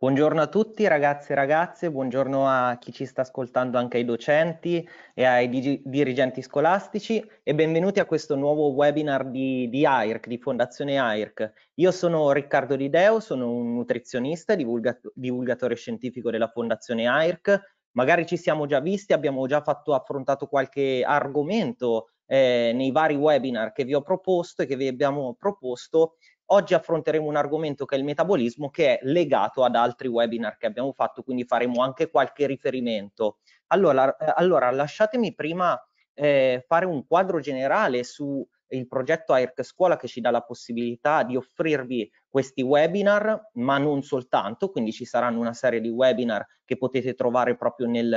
Buongiorno a tutti ragazzi e ragazze, buongiorno a chi ci sta ascoltando anche ai docenti e ai digi- dirigenti scolastici e benvenuti a questo nuovo webinar di, di AIRC, di Fondazione AIRC. Io sono Riccardo Dideo, sono un nutrizionista, divulgato- divulgatore scientifico della Fondazione AIRC. Magari ci siamo già visti, abbiamo già fatto, affrontato qualche argomento eh, nei vari webinar che vi ho proposto e che vi abbiamo proposto Oggi affronteremo un argomento che è il metabolismo che è legato ad altri webinar che abbiamo fatto, quindi faremo anche qualche riferimento. Allora, eh, allora lasciatemi prima eh, fare un quadro generale su il progetto AIRC Scuola che ci dà la possibilità di offrirvi questi webinar, ma non soltanto, quindi ci saranno una serie di webinar che potete trovare proprio nel,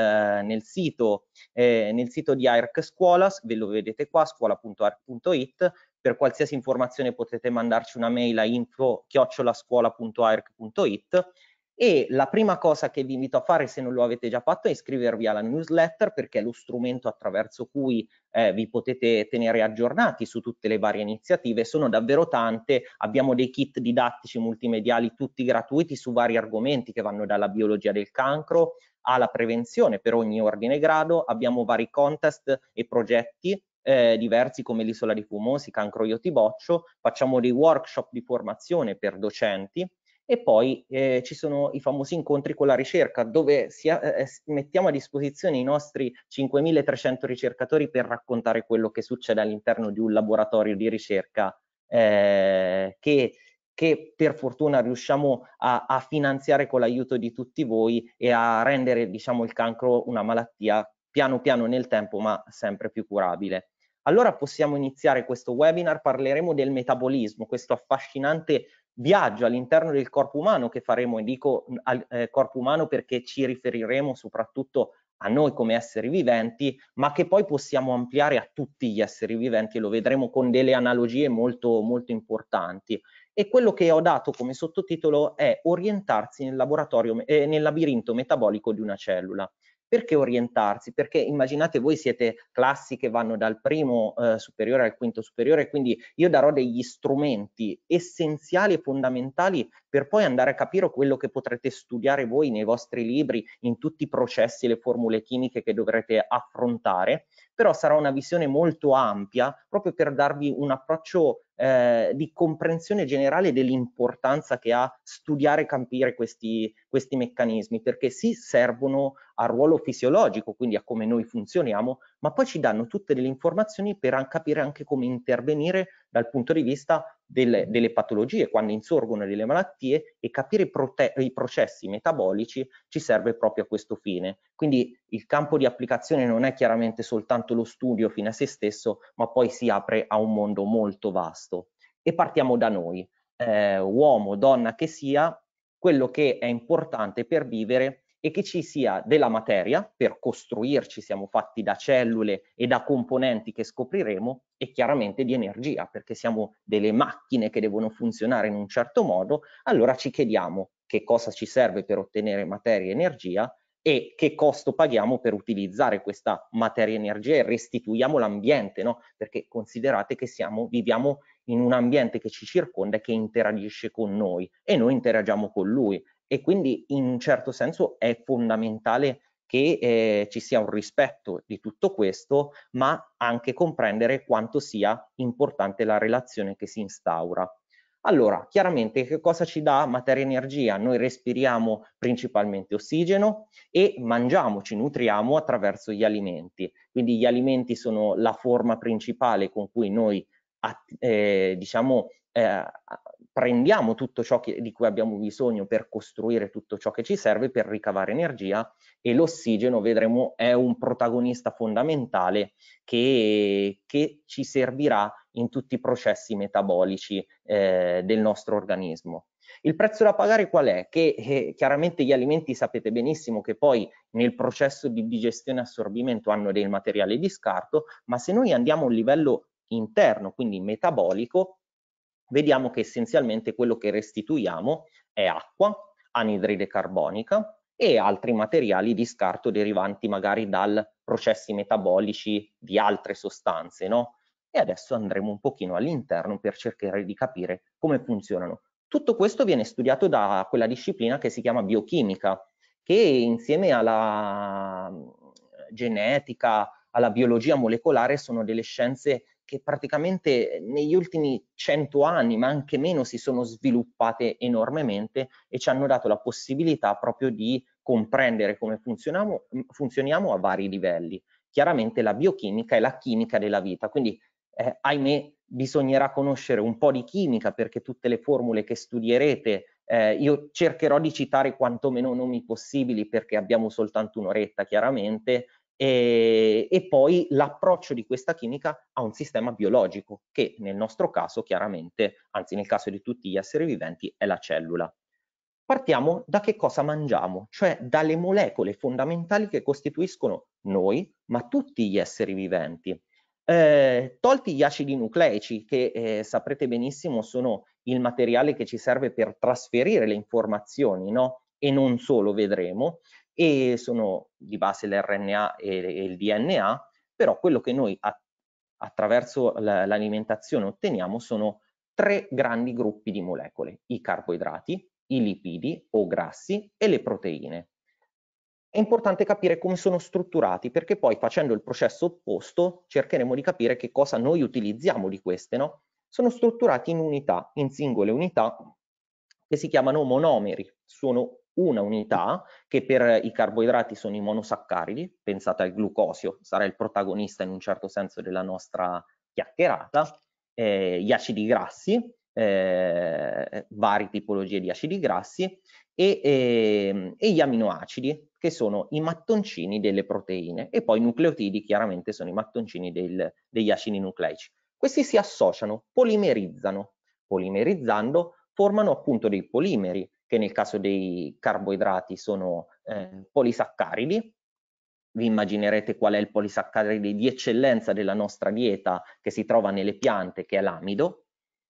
nel sito, eh, nel sito di AIRC Scuola, ve lo vedete qua, scuola.arc.it, per qualsiasi informazione potete mandarci una mail a info chiocciolascuolaarcit e la prima cosa che vi invito a fare se non lo avete già fatto è iscrivervi alla newsletter perché è lo strumento attraverso cui eh, vi potete tenere aggiornati su tutte le varie iniziative, sono davvero tante, abbiamo dei kit didattici multimediali tutti gratuiti su vari argomenti che vanno dalla biologia del cancro alla prevenzione per ogni ordine grado, abbiamo vari contest e progetti eh, diversi come l'isola di Fumosi, Cancro Io Ti Boccio, facciamo dei workshop di formazione per docenti e poi eh, ci sono i famosi incontri con la ricerca dove si, eh, mettiamo a disposizione i nostri 5.300 ricercatori per raccontare quello che succede all'interno di un laboratorio di ricerca eh, che, che, per fortuna riusciamo a, a finanziare con l'aiuto di tutti voi e a rendere diciamo, il cancro una malattia piano piano nel tempo ma sempre più curabile allora possiamo iniziare questo webinar, parleremo del metabolismo, questo affascinante viaggio all'interno del corpo umano che faremo, e dico al, eh, corpo umano perché ci riferiremo soprattutto a noi come esseri viventi, ma che poi possiamo ampliare a tutti gli esseri viventi e lo vedremo con delle analogie molto, molto importanti. E quello che ho dato come sottotitolo è orientarsi nel, eh, nel labirinto metabolico di una cellula. Perché orientarsi? Perché immaginate voi siete classi che vanno dal primo eh, superiore al quinto superiore, quindi io darò degli strumenti essenziali e fondamentali per poi andare a capire quello che potrete studiare voi nei vostri libri, in tutti i processi e le formule chimiche che dovrete affrontare, però sarà una visione molto ampia proprio per darvi un approccio eh, di comprensione generale dell'importanza che ha studiare e capire questi, questi meccanismi, perché sì servono al ruolo fisiologico, quindi a come noi funzioniamo, ma poi ci danno tutte delle informazioni per capire anche come intervenire dal punto di vista delle, delle patologie, quando insorgono delle malattie e capire i, i processi metabolici ci serve proprio a questo fine. Quindi il campo di applicazione non è chiaramente soltanto lo studio fino a se stesso, ma poi si apre a un mondo molto vasto. E partiamo da noi, eh, uomo, donna che sia, quello che è importante per vivere è che ci sia della materia per costruirci, siamo fatti da cellule e da componenti che scopriremo, e chiaramente di energia, perché siamo delle macchine che devono funzionare in un certo modo, allora ci chiediamo che cosa ci serve per ottenere materia e energia e che costo paghiamo per utilizzare questa materia e energia e restituiamo l'ambiente, no? Perché considerate che siamo, viviamo in un ambiente che ci circonda e che interagisce con noi e noi interagiamo con lui e quindi in un certo senso è fondamentale che eh, ci sia un rispetto di tutto questo, ma anche comprendere quanto sia importante la relazione che si instaura. Allora, chiaramente che cosa ci dà materia energia? Noi respiriamo principalmente ossigeno e mangiamo, ci nutriamo attraverso gli alimenti. Quindi gli alimenti sono la forma principale con cui noi eh, diciamo, eh, prendiamo tutto ciò che, di cui abbiamo bisogno per costruire tutto ciò che ci serve per ricavare energia e l'ossigeno, vedremo, è un protagonista fondamentale che, che ci servirà in tutti i processi metabolici eh, del nostro organismo. Il prezzo da pagare qual è? Che eh, chiaramente gli alimenti sapete benissimo che poi nel processo di digestione e assorbimento hanno del materiale di scarto, ma se noi andiamo a un livello interno, quindi metabolico, vediamo che essenzialmente quello che restituiamo è acqua, anidride carbonica e altri materiali di scarto derivanti magari dal processi metabolici di altre sostanze, no? E adesso andremo un pochino all'interno per cercare di capire come funzionano. Tutto questo viene studiato da quella disciplina che si chiama biochimica, che insieme alla mm, genetica, alla biologia molecolare sono delle scienze che praticamente negli ultimi cento anni, ma anche meno, si sono sviluppate enormemente e ci hanno dato la possibilità proprio di comprendere come funzioniamo, mm, funzioniamo a vari livelli. Chiaramente la biochimica è la chimica della vita, quindi eh, ahimè bisognerà conoscere un po' di chimica perché tutte le formule che studierete eh, io cercherò di citare quantomeno nomi possibili perché abbiamo soltanto un'oretta chiaramente e, eh, e poi l'approccio di questa chimica a un sistema biologico che nel nostro caso chiaramente, anzi nel caso di tutti gli esseri viventi, è la cellula. Partiamo da che cosa mangiamo, cioè dalle molecole fondamentali che costituiscono noi, ma tutti gli esseri viventi. Eh, tolti gli acidi nucleici, che eh, saprete benissimo sono il materiale che ci serve per trasferire le informazioni, no? E non solo, vedremo e sono di base l'RNA e, e il DNA, però quello che noi a, attraverso l'alimentazione otteniamo sono tre grandi gruppi di molecole, i carboidrati, i lipidi o grassi e le proteine. È importante capire come sono strutturati perché poi facendo il processo opposto cercheremo di capire che cosa noi utilizziamo di queste, no? Sono strutturati in unità, in singole unità che si chiamano monomeri, sono una unità che per i carboidrati sono i monosaccaridi, pensate al glucosio, sarà il protagonista in un certo senso della nostra chiacchierata, eh, gli acidi grassi, eh, varie tipologie di acidi grassi e, e, ehm, e gli aminoacidi che sono i mattoncini delle proteine e poi i nucleotidi chiaramente sono i mattoncini del, degli acidi nucleici. Questi si associano, polimerizzano, polimerizzando formano appunto dei polimeri che nel caso dei carboidrati sono eh, polisaccaridi. Vi immaginerete qual è il polisaccaride di eccellenza della nostra dieta che si trova nelle piante, che è l'amido.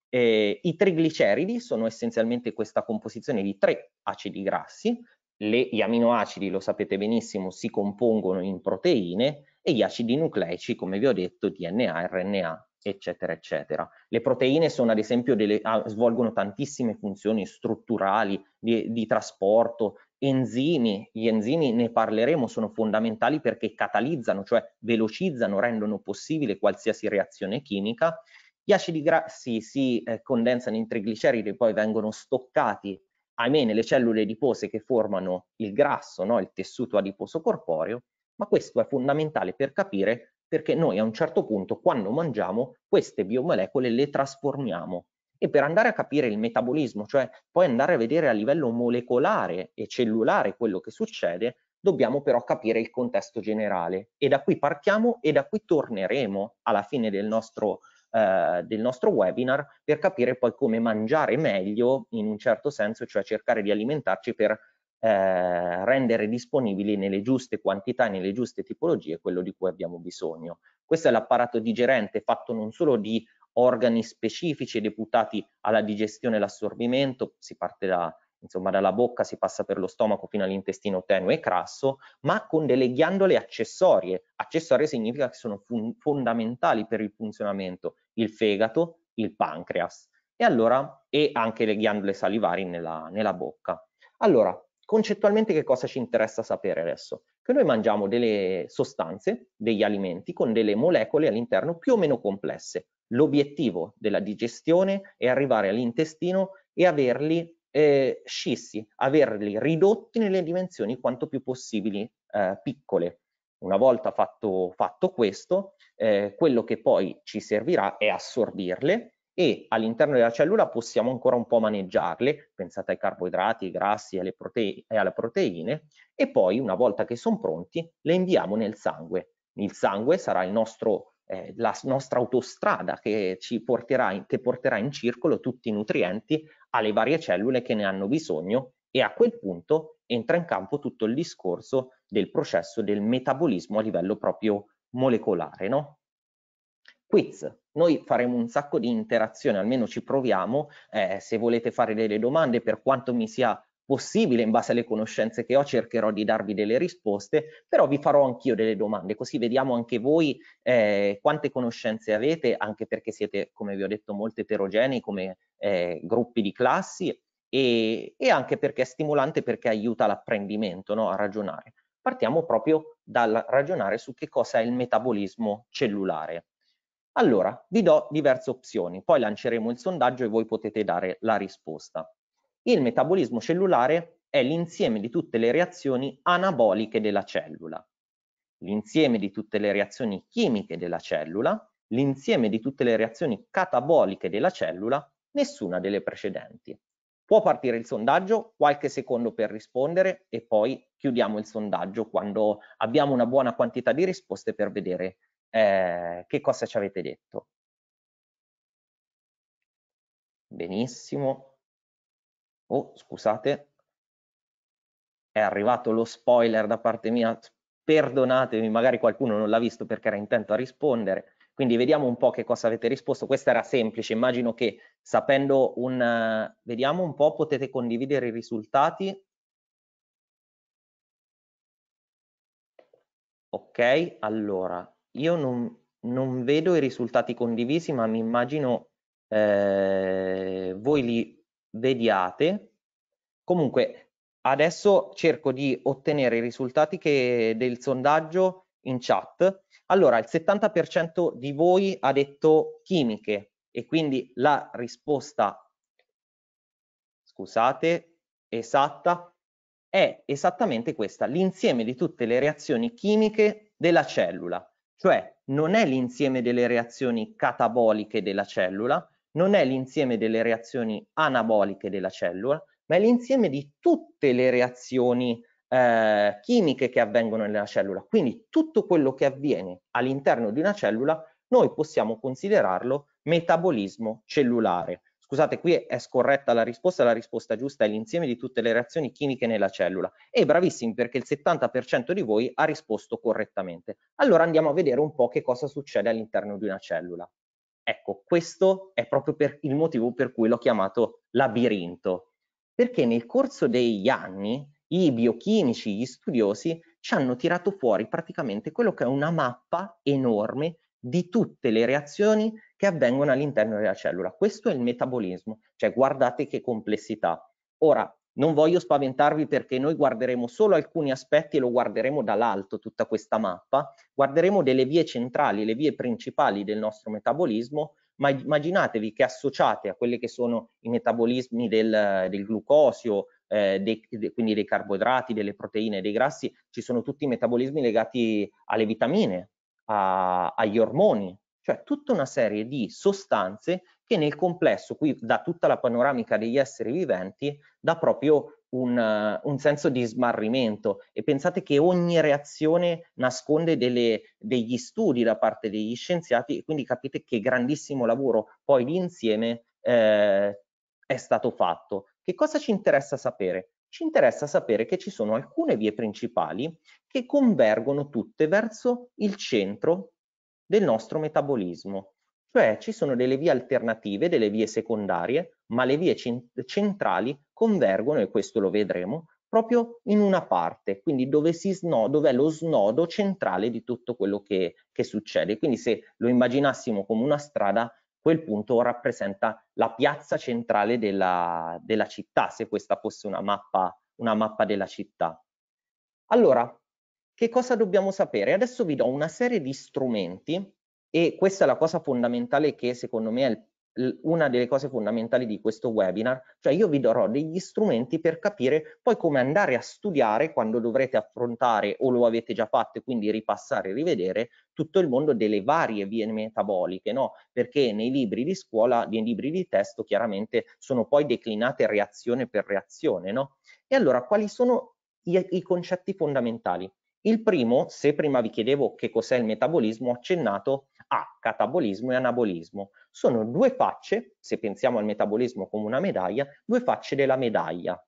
Eh, I trigliceridi sono essenzialmente questa composizione di tre acidi grassi. Le, gli aminoacidi, lo sapete benissimo, si compongono in proteine e gli acidi nucleici, come vi ho detto, DNA, RNA eccetera, eccetera. Le proteine sono ad esempio delle, ah, svolgono tantissime funzioni strutturali di, di trasporto, enzimi, gli enzimi ne parleremo, sono fondamentali perché catalizzano, cioè velocizzano, rendono possibile qualsiasi reazione chimica. Gli acidi grassi si eh, condensano in trigliceridi e poi vengono stoccati, ahimè, nelle cellule adipose che formano il grasso, no? il tessuto adiposo corporeo, ma questo è fondamentale per capire perché noi a un certo punto quando mangiamo queste biomolecole le trasformiamo e per andare a capire il metabolismo, cioè poi andare a vedere a livello molecolare e cellulare quello che succede, dobbiamo però capire il contesto generale e da qui partiamo e da qui torneremo alla fine del nostro, eh, del nostro webinar per capire poi come mangiare meglio in un certo senso, cioè cercare di alimentarci per eh, rendere disponibili nelle giuste quantità, nelle giuste tipologie quello di cui abbiamo bisogno. Questo è l'apparato digerente fatto non solo di organi specifici deputati alla digestione e all'assorbimento, si parte da, insomma, dalla bocca, si passa per lo stomaco fino all'intestino tenue e crasso, ma con delle ghiandole accessorie. Accessorie significa che sono fondamentali per il funzionamento, il fegato, il pancreas e allora e anche le ghiandole salivari nella, nella bocca. Allora, concettualmente che cosa ci interessa sapere adesso? Che noi mangiamo delle sostanze, degli alimenti con delle molecole all'interno più o meno complesse. L'obiettivo della digestione è arrivare all'intestino e averli eh, scissi, averli ridotti nelle dimensioni quanto più possibili eh, piccole. Una volta fatto, fatto questo, eh, quello che poi ci servirà è assorbirle e all'interno della cellula possiamo ancora un po' maneggiarle, pensate ai carboidrati, ai grassi alle e alle proteine, e poi una volta che sono pronti le inviamo nel sangue. Il sangue sarà il nostro, eh, la nostra autostrada che, ci porterà in, che porterà in circolo tutti i nutrienti alle varie cellule che ne hanno bisogno e a quel punto entra in campo tutto il discorso del processo del metabolismo a livello proprio molecolare. No? Quiz, noi faremo un sacco di interazione, almeno ci proviamo, eh, se volete fare delle domande per quanto mi sia possibile in base alle conoscenze che ho cercherò di darvi delle risposte, però vi farò anch'io delle domande così vediamo anche voi eh, quante conoscenze avete, anche perché siete come vi ho detto molto eterogenei come eh, gruppi di classi e, e, anche perché è stimolante perché aiuta l'apprendimento no? a ragionare. Partiamo proprio dal ragionare su che cosa è il metabolismo cellulare. Allora, vi do diverse opzioni, poi lanceremo il sondaggio e voi potete dare la risposta. Il metabolismo cellulare è l'insieme di tutte le reazioni anaboliche della cellula, l'insieme di tutte le reazioni chimiche della cellula, l'insieme di tutte le reazioni cataboliche della cellula, nessuna delle precedenti. Può partire il sondaggio, qualche secondo per rispondere e poi chiudiamo il sondaggio quando abbiamo una buona quantità di risposte per vedere eh, che cosa ci avete detto? Benissimo. Oh, scusate, è arrivato lo spoiler da parte mia, perdonatemi, magari qualcuno non l'ha visto perché era intento a rispondere. Quindi vediamo un po' che cosa avete risposto. Questa era semplice, immagino che sapendo un... Vediamo un po', potete condividere i risultati. Ok, allora, io non, non vedo i risultati condivisi, ma mi immagino eh, voi li vediate. Comunque, adesso cerco di ottenere i risultati che, del sondaggio in chat. Allora, il 70% di voi ha detto chimiche e quindi la risposta, scusate, esatta è esattamente questa, l'insieme di tutte le reazioni chimiche della cellula. Cioè non è l'insieme delle reazioni cataboliche della cellula, non è l'insieme delle reazioni anaboliche della cellula, ma è l'insieme di tutte le reazioni eh, chimiche che avvengono nella cellula. Quindi tutto quello che avviene all'interno di una cellula noi possiamo considerarlo metabolismo cellulare. Scusate, qui è scorretta la risposta, la risposta giusta è l'insieme di tutte le reazioni chimiche nella cellula. E bravissimi perché il 70% di voi ha risposto correttamente. Allora andiamo a vedere un po' che cosa succede all'interno di una cellula. Ecco, questo è proprio il motivo per cui l'ho chiamato labirinto, perché nel corso degli anni i biochimici, gli studiosi, ci hanno tirato fuori praticamente quello che è una mappa enorme di tutte le reazioni che avvengono all'interno della cellula. Questo è il metabolismo, cioè guardate che complessità. Ora, non voglio spaventarvi perché noi guarderemo solo alcuni aspetti e lo guarderemo dall'alto tutta questa mappa, guarderemo delle vie centrali, le vie principali del nostro metabolismo, ma immaginatevi che associate a quelli che sono i metabolismi del, del glucosio, eh, dei, de, quindi dei carboidrati, delle proteine, dei grassi, ci sono tutti i metabolismi legati alle vitamine, a, agli ormoni, cioè tutta una serie di sostanze che nel complesso, qui da tutta la panoramica degli esseri viventi, dà proprio un, uh, un senso di smarrimento e pensate che ogni reazione nasconde delle, degli studi da parte degli scienziati e quindi capite che grandissimo lavoro poi di insieme eh, è stato fatto. Che cosa ci interessa sapere? Ci interessa sapere che ci sono alcune vie principali che convergono tutte verso il centro del nostro metabolismo. Cioè ci sono delle vie alternative, delle vie secondarie, ma le vie centrali convergono, e questo lo vedremo, proprio in una parte, quindi dove si snodo, è lo snodo centrale di tutto quello che, che succede. Quindi se lo immaginassimo come una strada, quel punto rappresenta la piazza centrale della, della città, se questa fosse una mappa, una mappa della città. Allora, che cosa dobbiamo sapere? Adesso vi do una serie di strumenti e questa è la cosa fondamentale che secondo me è il una delle cose fondamentali di questo webinar, cioè io vi darò degli strumenti per capire poi come andare a studiare quando dovrete affrontare o lo avete già fatto e quindi ripassare e rivedere tutto il mondo delle varie vie metaboliche, no? Perché nei libri di scuola, nei libri di testo chiaramente sono poi declinate reazione per reazione, no? E allora quali sono i, i concetti fondamentali? Il primo, se prima vi chiedevo che cos'è il metabolismo, ho accennato a catabolismo e anabolismo. Sono due facce, se pensiamo al metabolismo come una medaglia, due facce della medaglia.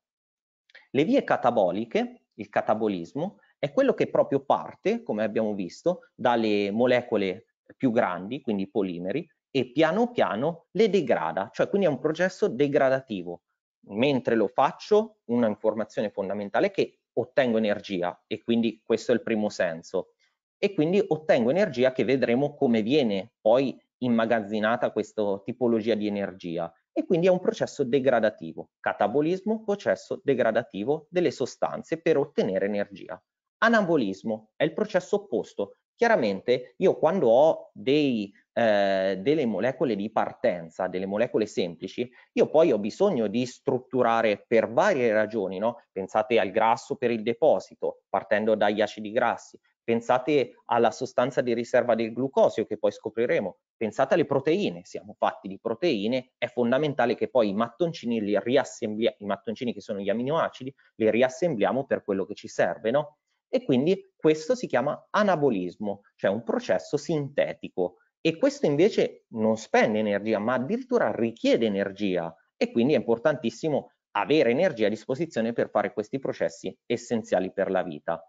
Le vie cataboliche, il catabolismo, è quello che proprio parte, come abbiamo visto, dalle molecole più grandi, quindi i polimeri, e piano piano le degrada, cioè quindi è un processo degradativo. Mentre lo faccio, una informazione fondamentale è che ottengo energia e quindi questo è il primo senso e quindi ottengo energia che vedremo come viene poi immagazzinata questa tipologia di energia e quindi è un processo degradativo, catabolismo, processo degradativo delle sostanze per ottenere energia. Anabolismo è il processo opposto, Chiaramente io quando ho dei, eh, delle molecole di partenza, delle molecole semplici, io poi ho bisogno di strutturare per varie ragioni, no? pensate al grasso per il deposito, partendo dagli acidi grassi, pensate alla sostanza di riserva del glucosio che poi scopriremo, pensate alle proteine, siamo fatti di proteine, è fondamentale che poi i mattoncini, li riassembliamo, i mattoncini che sono gli aminoacidi, li riassembliamo per quello che ci serve, no? e quindi questo si chiama anabolismo, cioè un processo sintetico e questo invece non spende energia ma addirittura richiede energia e quindi è importantissimo avere energia a disposizione per fare questi processi essenziali per la vita.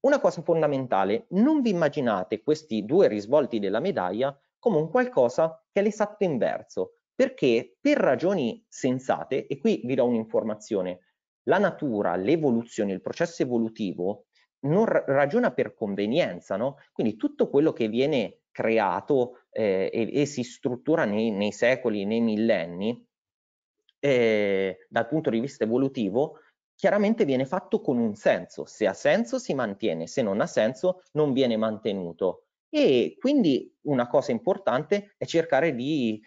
Una cosa fondamentale, non vi immaginate questi due risvolti della medaglia come un qualcosa che è l'esatto inverso, perché per ragioni sensate, e qui vi do un'informazione, la natura, l'evoluzione, il processo evolutivo non ragiona per convenienza, no? Quindi tutto quello che viene creato eh, e, e, si struttura nei, nei secoli, nei millenni, eh, dal punto di vista evolutivo, chiaramente viene fatto con un senso. Se ha senso si mantiene, se non ha senso non viene mantenuto. E quindi una cosa importante è cercare di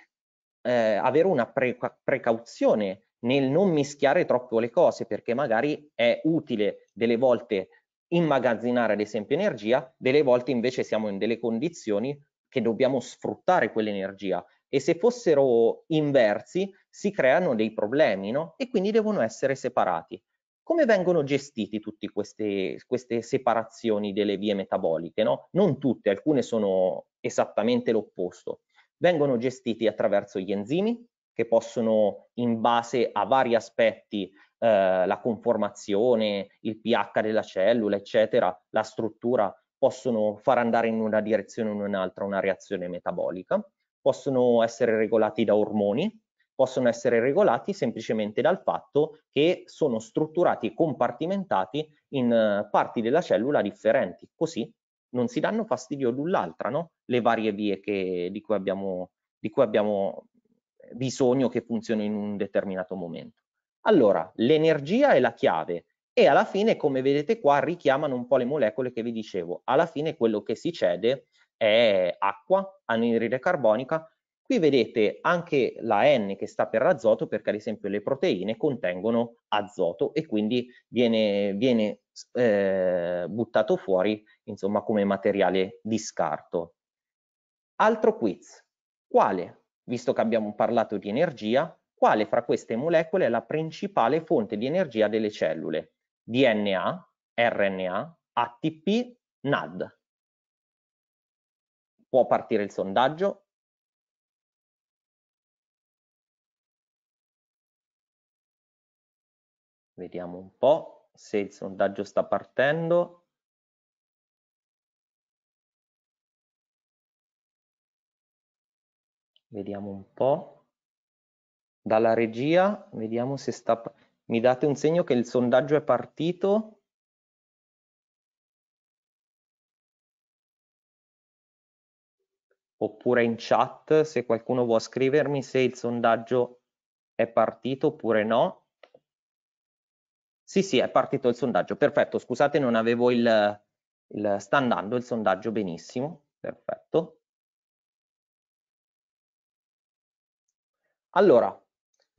eh, avere una pre precauzione nel non mischiare troppo le cose, perché magari è utile delle volte immagazzinare ad esempio energia, delle volte invece siamo in delle condizioni che dobbiamo sfruttare quell'energia e se fossero inversi si creano dei problemi no? e quindi devono essere separati. Come vengono gestiti tutte queste, queste separazioni delle vie metaboliche? No? Non tutte, alcune sono esattamente l'opposto. Vengono gestiti attraverso gli enzimi che possono in base a vari aspetti eh, la conformazione, il pH della cellula, eccetera, la struttura, possono far andare in una direzione o in un'altra una reazione metabolica, possono essere regolati da ormoni, possono essere regolati semplicemente dal fatto che sono strutturati e compartimentati in eh, parti della cellula differenti, così non si danno fastidio l'un l'altra, no? le varie vie che, di, cui abbiamo, di cui abbiamo bisogno che funzionino in un determinato momento. Allora, l'energia è la chiave e alla fine, come vedete qua, richiamano un po' le molecole che vi dicevo. Alla fine quello che si cede è acqua, anidride carbonica. Qui vedete anche la N che sta per azoto perché ad esempio le proteine contengono azoto e quindi viene, viene eh, buttato fuori insomma come materiale di scarto. Altro quiz, quale? Visto che abbiamo parlato di energia, quale fra queste molecole è la principale fonte di energia delle cellule, DNA, RNA, ATP, NAD. Può partire il sondaggio. Vediamo un po' se il sondaggio sta partendo. Vediamo un po' dalla regia, vediamo se sta... Mi date un segno che il sondaggio è partito? Oppure in chat, se qualcuno vuole scrivermi se il sondaggio è partito oppure no. Sì, sì, è partito il sondaggio. Perfetto, scusate, non avevo il... il sta andando il sondaggio benissimo. Perfetto. Allora,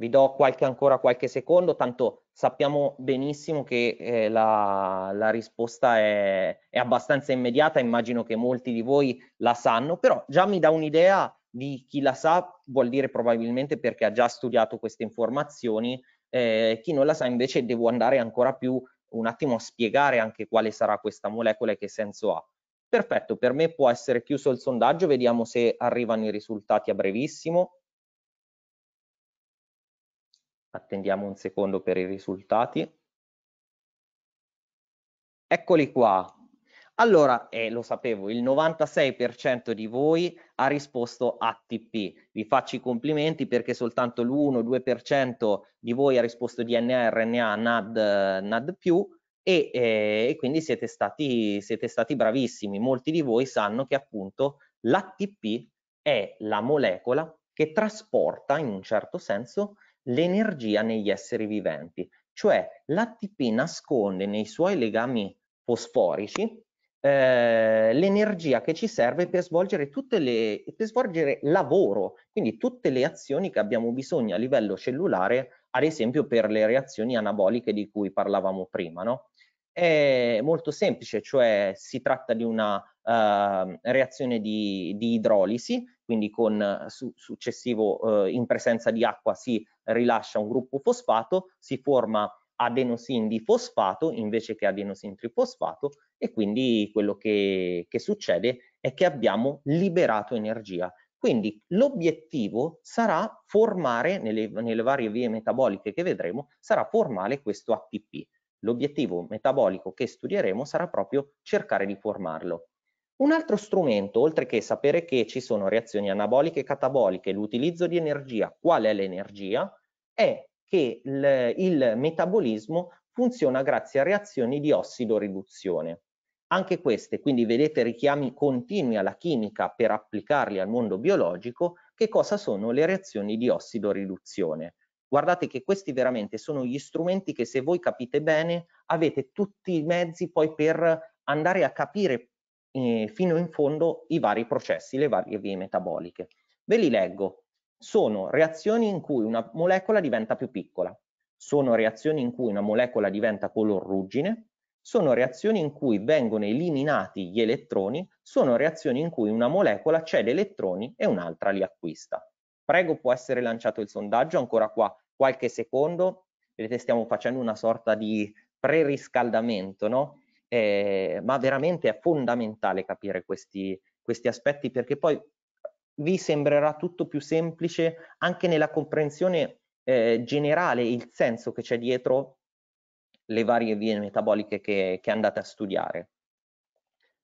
vi do qualche, ancora qualche secondo, tanto sappiamo benissimo che eh, la, la, risposta è, è, abbastanza immediata, immagino che molti di voi la sanno, però già mi dà un'idea di chi la sa, vuol dire probabilmente perché ha già studiato queste informazioni, eh, chi non la sa invece devo andare ancora più un attimo a spiegare anche quale sarà questa molecola e che senso ha. Perfetto, per me può essere chiuso il sondaggio, vediamo se arrivano i risultati a brevissimo. Attendiamo un secondo per i risultati. Eccoli qua. Allora, eh, lo sapevo, il 96% di voi ha risposto ATP. Vi faccio i complimenti perché soltanto l'1-2% di voi ha risposto DNA, RNA, NAD, NAD+, e, eh, e quindi siete stati, siete stati bravissimi. Molti di voi sanno che appunto l'ATP è la molecola che trasporta in un certo senso l'energia negli esseri viventi, cioè l'ATP nasconde nei suoi legami fosforici eh, l'energia che ci serve per svolgere, tutte le, per svolgere lavoro, quindi tutte le azioni che abbiamo bisogno a livello cellulare, ad esempio per le reazioni anaboliche di cui parlavamo prima, no? è molto semplice, cioè si tratta di una uh, reazione di, di, idrolisi, quindi con eh, su, successivo uh, in presenza di acqua si rilascia un gruppo fosfato, si forma adenosin di fosfato invece che adenosin trifosfato e quindi quello che, che succede è che abbiamo liberato energia. Quindi l'obiettivo sarà formare, nelle, nelle, varie vie metaboliche che vedremo, sarà formare questo ATP. L'obiettivo metabolico che studieremo sarà proprio cercare di formarlo. Un altro strumento, oltre che sapere che ci sono reazioni anaboliche e cataboliche, l'utilizzo di energia, qual è l'energia, è che il, il metabolismo funziona grazie a reazioni di ossidoriduzione. Anche queste, quindi vedete richiami continui alla chimica per applicarli al mondo biologico, che cosa sono le reazioni di ossidoriduzione? guardate che questi veramente sono gli strumenti che se voi capite bene avete tutti i mezzi poi per andare a capire eh, fino in fondo i vari processi, le varie vie metaboliche. Ve li leggo. Sono reazioni in cui una molecola diventa più piccola, sono reazioni in cui una molecola diventa color ruggine, sono reazioni in cui vengono eliminati gli elettroni, sono reazioni in cui una molecola cede elettroni e un'altra li acquista. Prego, può essere lanciato il sondaggio, ancora qua qualche secondo, vedete stiamo facendo una sorta di preriscaldamento, no? Eh, ma veramente è fondamentale capire questi, questi aspetti perché poi eh, vi sembrerà tutto più semplice anche nella comprensione eh, generale, il senso che c'è dietro le varie vie metaboliche che, che andate a studiare.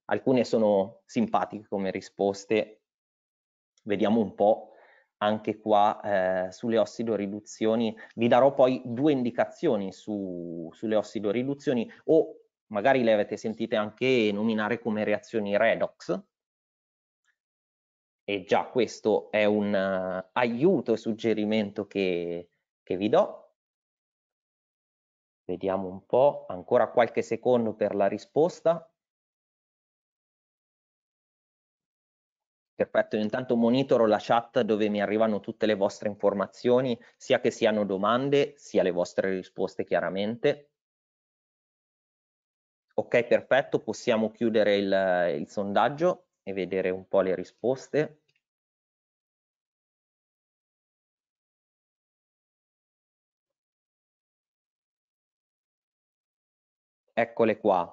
Alcune sono simpatiche come risposte, vediamo un po' anche qua eh, sulle ossidoriduzioni. Vi darò poi due indicazioni su, sulle ossidoriduzioni o magari le avete sentite anche nominare come reazioni redox. E già questo è un uh, aiuto e suggerimento che, che vi do. Vediamo un po', ancora qualche secondo per la risposta. Perfetto, io intanto monitoro la chat dove mi arrivano tutte le vostre informazioni, sia che siano domande, sia le vostre risposte chiaramente. Ok, perfetto, possiamo chiudere il, il sondaggio e vedere un po' le risposte. Eccole qua.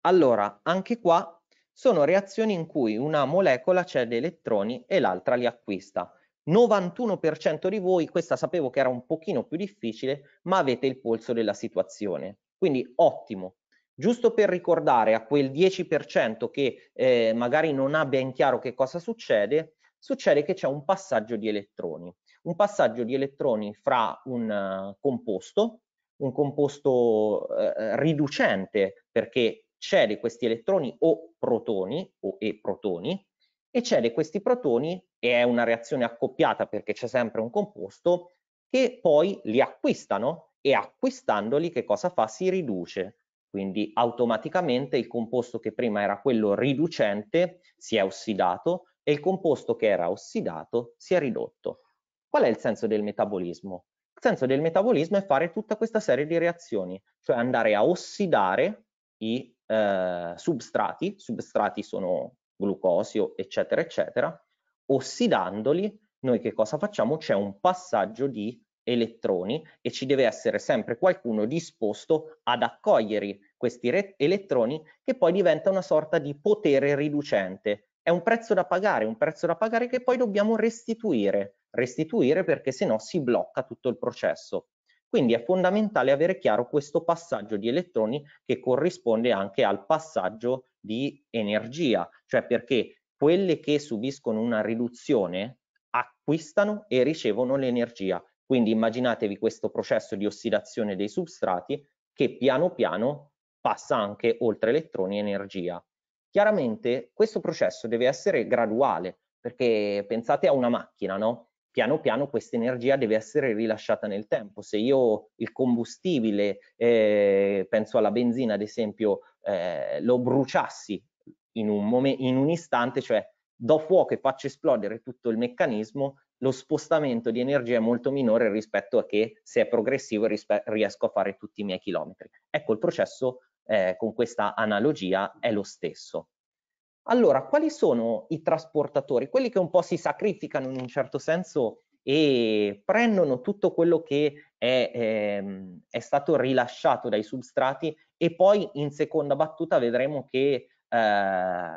Allora, anche qua sono reazioni in cui una molecola cede elettroni e l'altra li acquista. 91% di voi, questa sapevo che era un pochino più difficile, ma avete il polso della situazione. Quindi ottimo. Giusto per ricordare a quel 10% che eh, magari non ha ben chiaro che cosa succede, succede che c'è un passaggio di elettroni. Un passaggio di elettroni fra un uh, composto, un composto uh, riducente perché cede questi elettroni o protoni o e protoni e cede questi protoni e è una reazione accoppiata perché c'è sempre un composto che poi li acquistano e acquistandoli che cosa fa? Si riduce. Quindi automaticamente il composto che prima era quello riducente si è ossidato e il composto che era ossidato si è ridotto. Qual è il senso del metabolismo? Il senso del metabolismo è fare tutta questa serie di reazioni, cioè andare a ossidare i eh, substrati, substrati sono glucosio, eccetera, eccetera, ossidandoli, noi che cosa facciamo? C'è un passaggio di elettroni e ci deve essere sempre qualcuno disposto ad accogliere questi elettroni che poi diventa una sorta di potere riducente. È un prezzo da pagare, un prezzo da pagare che poi dobbiamo restituire, restituire perché sennò si blocca tutto il processo. Quindi è fondamentale avere chiaro questo passaggio di elettroni che corrisponde anche al passaggio di energia, cioè perché quelle che subiscono una riduzione acquistano e ricevono l'energia. Quindi immaginatevi questo processo di ossidazione dei substrati che piano piano passa anche oltre elettroni e energia. Chiaramente questo processo deve essere graduale, perché pensate a una macchina, no? piano piano questa energia deve essere rilasciata nel tempo. Se io il combustibile, eh, penso alla benzina ad esempio, eh, lo bruciassi in un, momen- in un istante, cioè do fuoco e faccio esplodere tutto il meccanismo, lo spostamento di energia è molto minore rispetto a che se è progressivo rispe- riesco a fare tutti i miei chilometri. Ecco, il processo eh, con questa analogia è lo stesso. Allora, quali sono i trasportatori? Quelli che un po' si sacrificano in un certo senso e prendono tutto quello che è, ehm, è stato rilasciato dai substrati e poi in seconda battuta vedremo che eh,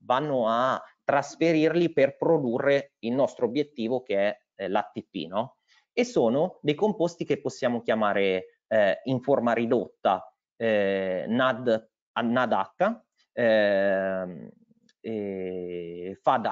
vanno a trasferirli per produrre il nostro obiettivo che è eh, l'ATP, no? E sono dei composti che possiamo chiamare eh, in forma ridotta eh, NAD, NADH, eh, eh, fa ad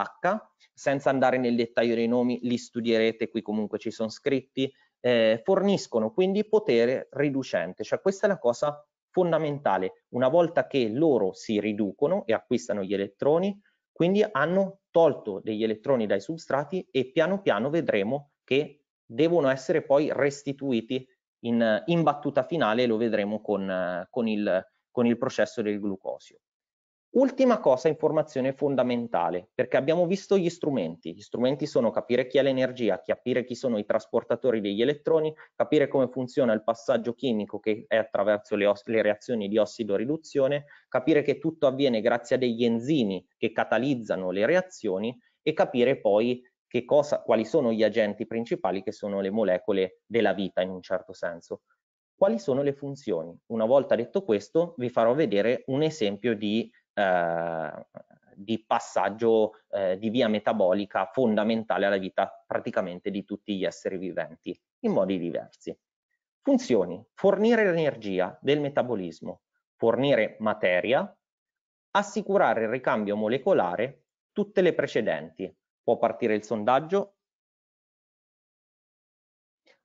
senza andare nel dettaglio dei nomi, li studierete, qui comunque ci sono scritti, eh, forniscono quindi potere riducente, cioè questa è la cosa fondamentale, una volta che loro si riducono e acquistano gli elettroni, quindi hanno tolto degli elettroni dai substrati e piano piano vedremo che devono essere poi restituiti in, in battuta finale, lo vedremo con, con, il, con il processo del glucosio. Ultima cosa, informazione fondamentale, perché abbiamo visto gli strumenti. Gli strumenti sono capire chi è l'energia, capire chi sono i trasportatori degli elettroni, capire come funziona il passaggio chimico che è attraverso le, le reazioni di ossido-riduzione, capire che tutto avviene grazie a degli enzimi che catalizzano le reazioni e capire poi cosa, quali sono gli agenti principali che sono le molecole della vita in un certo senso quali sono le funzioni. Una volta detto questo, vi farò vedere un esempio di eh, di passaggio eh, di via metabolica fondamentale alla vita praticamente di tutti gli esseri viventi in modi diversi. Funzioni, fornire l'energia del metabolismo, fornire materia, assicurare il ricambio molecolare, tutte le precedenti. Può partire il sondaggio.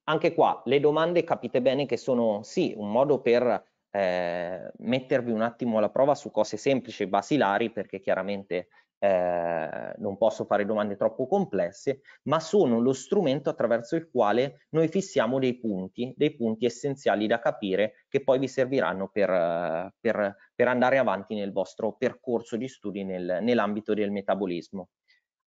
Anche qua le domande capite bene che sono sì un modo per eh, mettervi un attimo alla prova su cose semplici e basilari perché chiaramente eh, non posso fare domande troppo complesse, ma sono lo strumento attraverso il quale noi fissiamo dei punti, dei punti essenziali da capire che poi vi serviranno per, per, per andare avanti nel vostro percorso di studi nel, nell'ambito del metabolismo.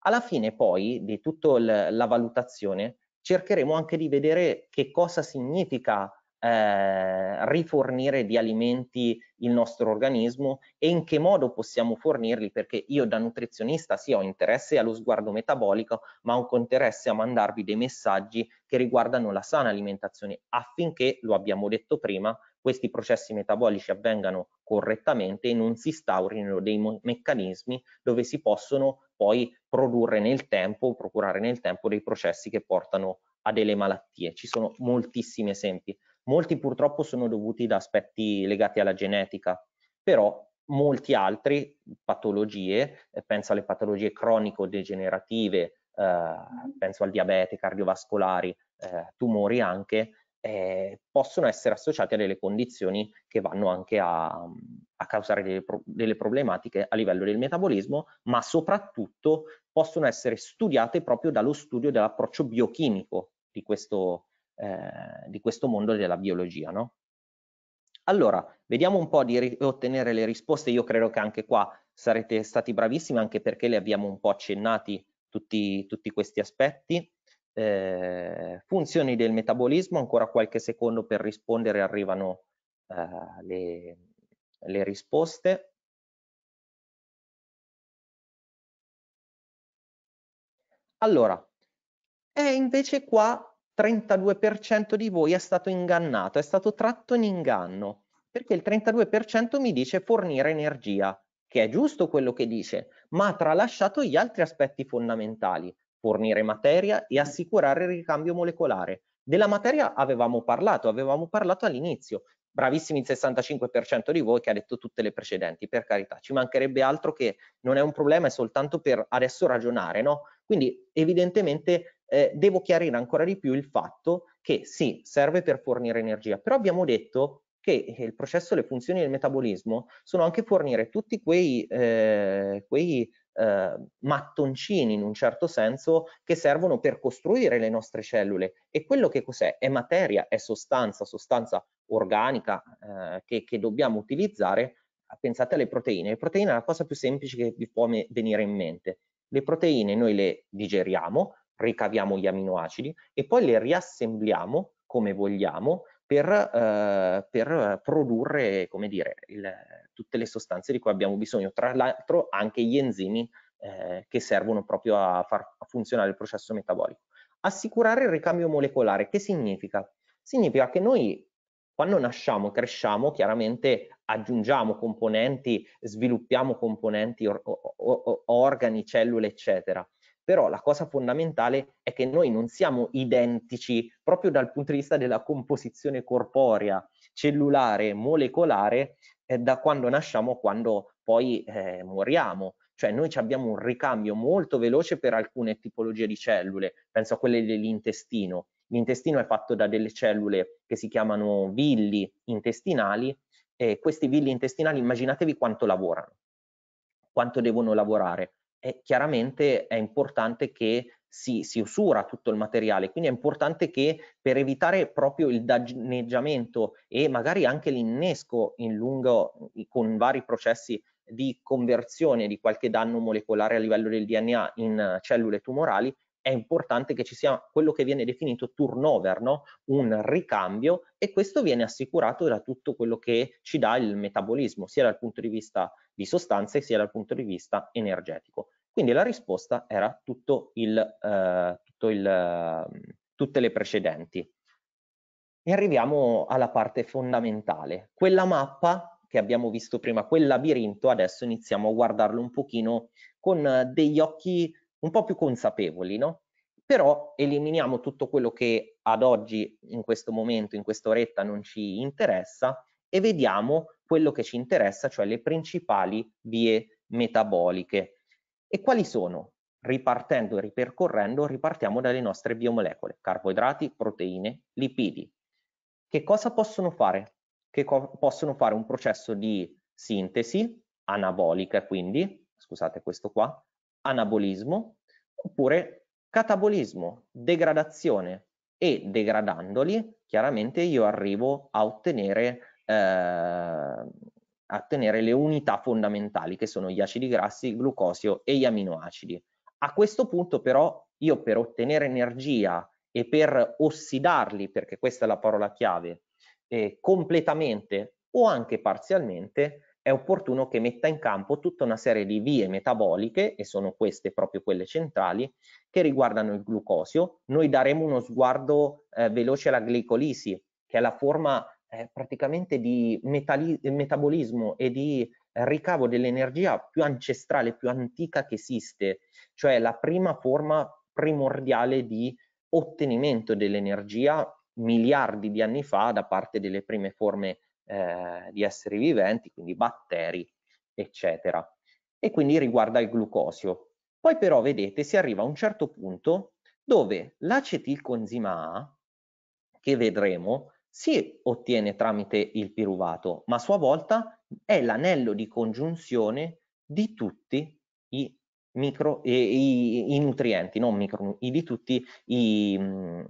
Alla fine poi di tutta la valutazione cercheremo anche di vedere che cosa significa eh, rifornire di alimenti il nostro organismo e in che modo possiamo fornirli perché io da nutrizionista sì ho interesse allo sguardo metabolico ma ho anche interesse a mandarvi dei messaggi che riguardano la sana alimentazione affinché lo abbiamo detto prima questi processi metabolici avvengano correttamente e non si instaurino dei meccanismi dove si possono poi produrre nel tempo, procurare nel tempo dei processi che portano a delle malattie. Ci sono moltissimi esempi. Molti purtroppo sono dovuti ad aspetti legati alla genetica, però molti altri patologie, eh, penso alle patologie cronico-degenerative, eh, mm. penso al diabete, cardiovascolari, eh, tumori anche, eh, possono essere associati a delle condizioni che vanno anche a, a causare delle, pro delle problematiche a livello del metabolismo, ma soprattutto possono essere studiate proprio dallo studio dell'approccio biochimico di questo, eh, di questo mondo della biologia. No? Allora, vediamo un po' di ottenere le risposte, io credo che anche qua sarete stati bravissimi, anche perché le abbiamo un po' accennati tutti, tutti questi aspetti. Eh, funzioni del metabolismo, ancora qualche secondo per rispondere, arrivano eh, le, le risposte. Allora, e invece qua 32% di voi è stato ingannato, è stato tratto in inganno, perché il 32% mi dice fornire energia, che è giusto quello che dice, ma ha tralasciato gli altri aspetti fondamentali, fornire materia e assicurare il ricambio molecolare. Della materia avevamo parlato, avevamo parlato all'inizio, bravissimi il 65% di voi che ha detto tutte le precedenti, per carità, ci mancherebbe altro che non è un problema, è soltanto per adesso ragionare, no? Quindi evidentemente eh, devo chiarire ancora di più il fatto che sì, serve per fornire energia, però abbiamo detto che il processo e le funzioni del metabolismo sono anche fornire tutti quei, eh, quei eh, mattoncini in un certo senso che servono per costruire le nostre cellule e quello che cos'è? È materia, è sostanza, sostanza organica eh, che, che, dobbiamo utilizzare. Pensate alle proteine, le proteine è la cosa più semplice che vi può venire in mente. Le proteine noi le digeriamo, ricaviamo gli aminoacidi e poi le riassembliamo come vogliamo per, eh, per produrre come dire, il, tutte le sostanze di cui abbiamo bisogno, tra l'altro anche gli enzimi eh, che servono proprio a far funzionare il processo metabolico. Assicurare il ricambio molecolare, che significa? Significa che noi quando nasciamo e cresciamo chiaramente aggiungiamo componenti, sviluppiamo componenti, or or organi, cellule, eccetera però la cosa fondamentale è che noi non siamo identici proprio dal punto di vista della composizione corporea, cellulare, molecolare, eh, da quando nasciamo a quando poi eh, moriamo. Cioè noi abbiamo un ricambio molto veloce per alcune tipologie di cellule, penso a quelle dell'intestino. L'intestino è fatto da delle cellule che si chiamano villi intestinali e questi villi intestinali immaginatevi quanto lavorano, quanto devono lavorare eh, chiaramente è importante che si, si, usura tutto il materiale, quindi è importante che per evitare proprio il danneggiamento e magari anche l'innesco in lungo con vari processi di conversione di qualche danno molecolare a livello del DNA in cellule tumorali, è importante che ci sia quello che viene definito turnover, no? un ricambio e questo viene assicurato da tutto quello che ci dà il metabolismo, sia dal punto di vista di sostanze sia dal punto di vista energetico. Quindi la risposta era tutto il, eh, tutto il, eh, tutte le precedenti. E arriviamo alla parte fondamentale. Quella mappa che abbiamo visto prima, quel labirinto, adesso iniziamo a guardarlo un pochino con eh, degli occhi un po' più consapevoli, no? Però eliminiamo tutto quello che ad oggi, in questo momento, in quest'oretta non ci interessa e vediamo quello che ci interessa, cioè le principali vie metaboliche. E quali sono? Ripartendo e ripercorrendo, ripartiamo dalle nostre biomolecole, carboidrati, proteine, lipidi. Che cosa possono fare? Che possono fare un processo di sintesi anabolica, quindi, scusate questo qua, anabolismo oppure catabolismo, degradazione e degradandoli chiaramente io arrivo a ottenere, eh, a ottenere le unità fondamentali che sono gli acidi grassi, il glucosio e gli aminoacidi. A questo punto però io per ottenere energia e per ossidarli, perché questa è la parola chiave, eh, completamente o anche parzialmente, è opportuno che metta in campo tutta una serie di vie metaboliche, e sono queste proprio quelle centrali, che riguardano il glucosio. Noi daremo uno sguardo eh, veloce alla glicolisi, che è la forma eh, praticamente di metabolismo e di ricavo dell'energia più ancestrale, più antica che esiste, cioè la prima forma primordiale di ottenimento dell'energia miliardi di anni fa da parte delle prime forme eh, di esseri viventi, quindi batteri, eccetera. E quindi riguarda il glucosio. Poi però, vedete, si arriva a un certo punto dove l'acetilconzima A, che vedremo, si ottiene tramite il piruvato, ma a sua volta è l'anello di congiunzione di tutti i, micro, i, i nutrienti, non micro, i, di tutti i, mm,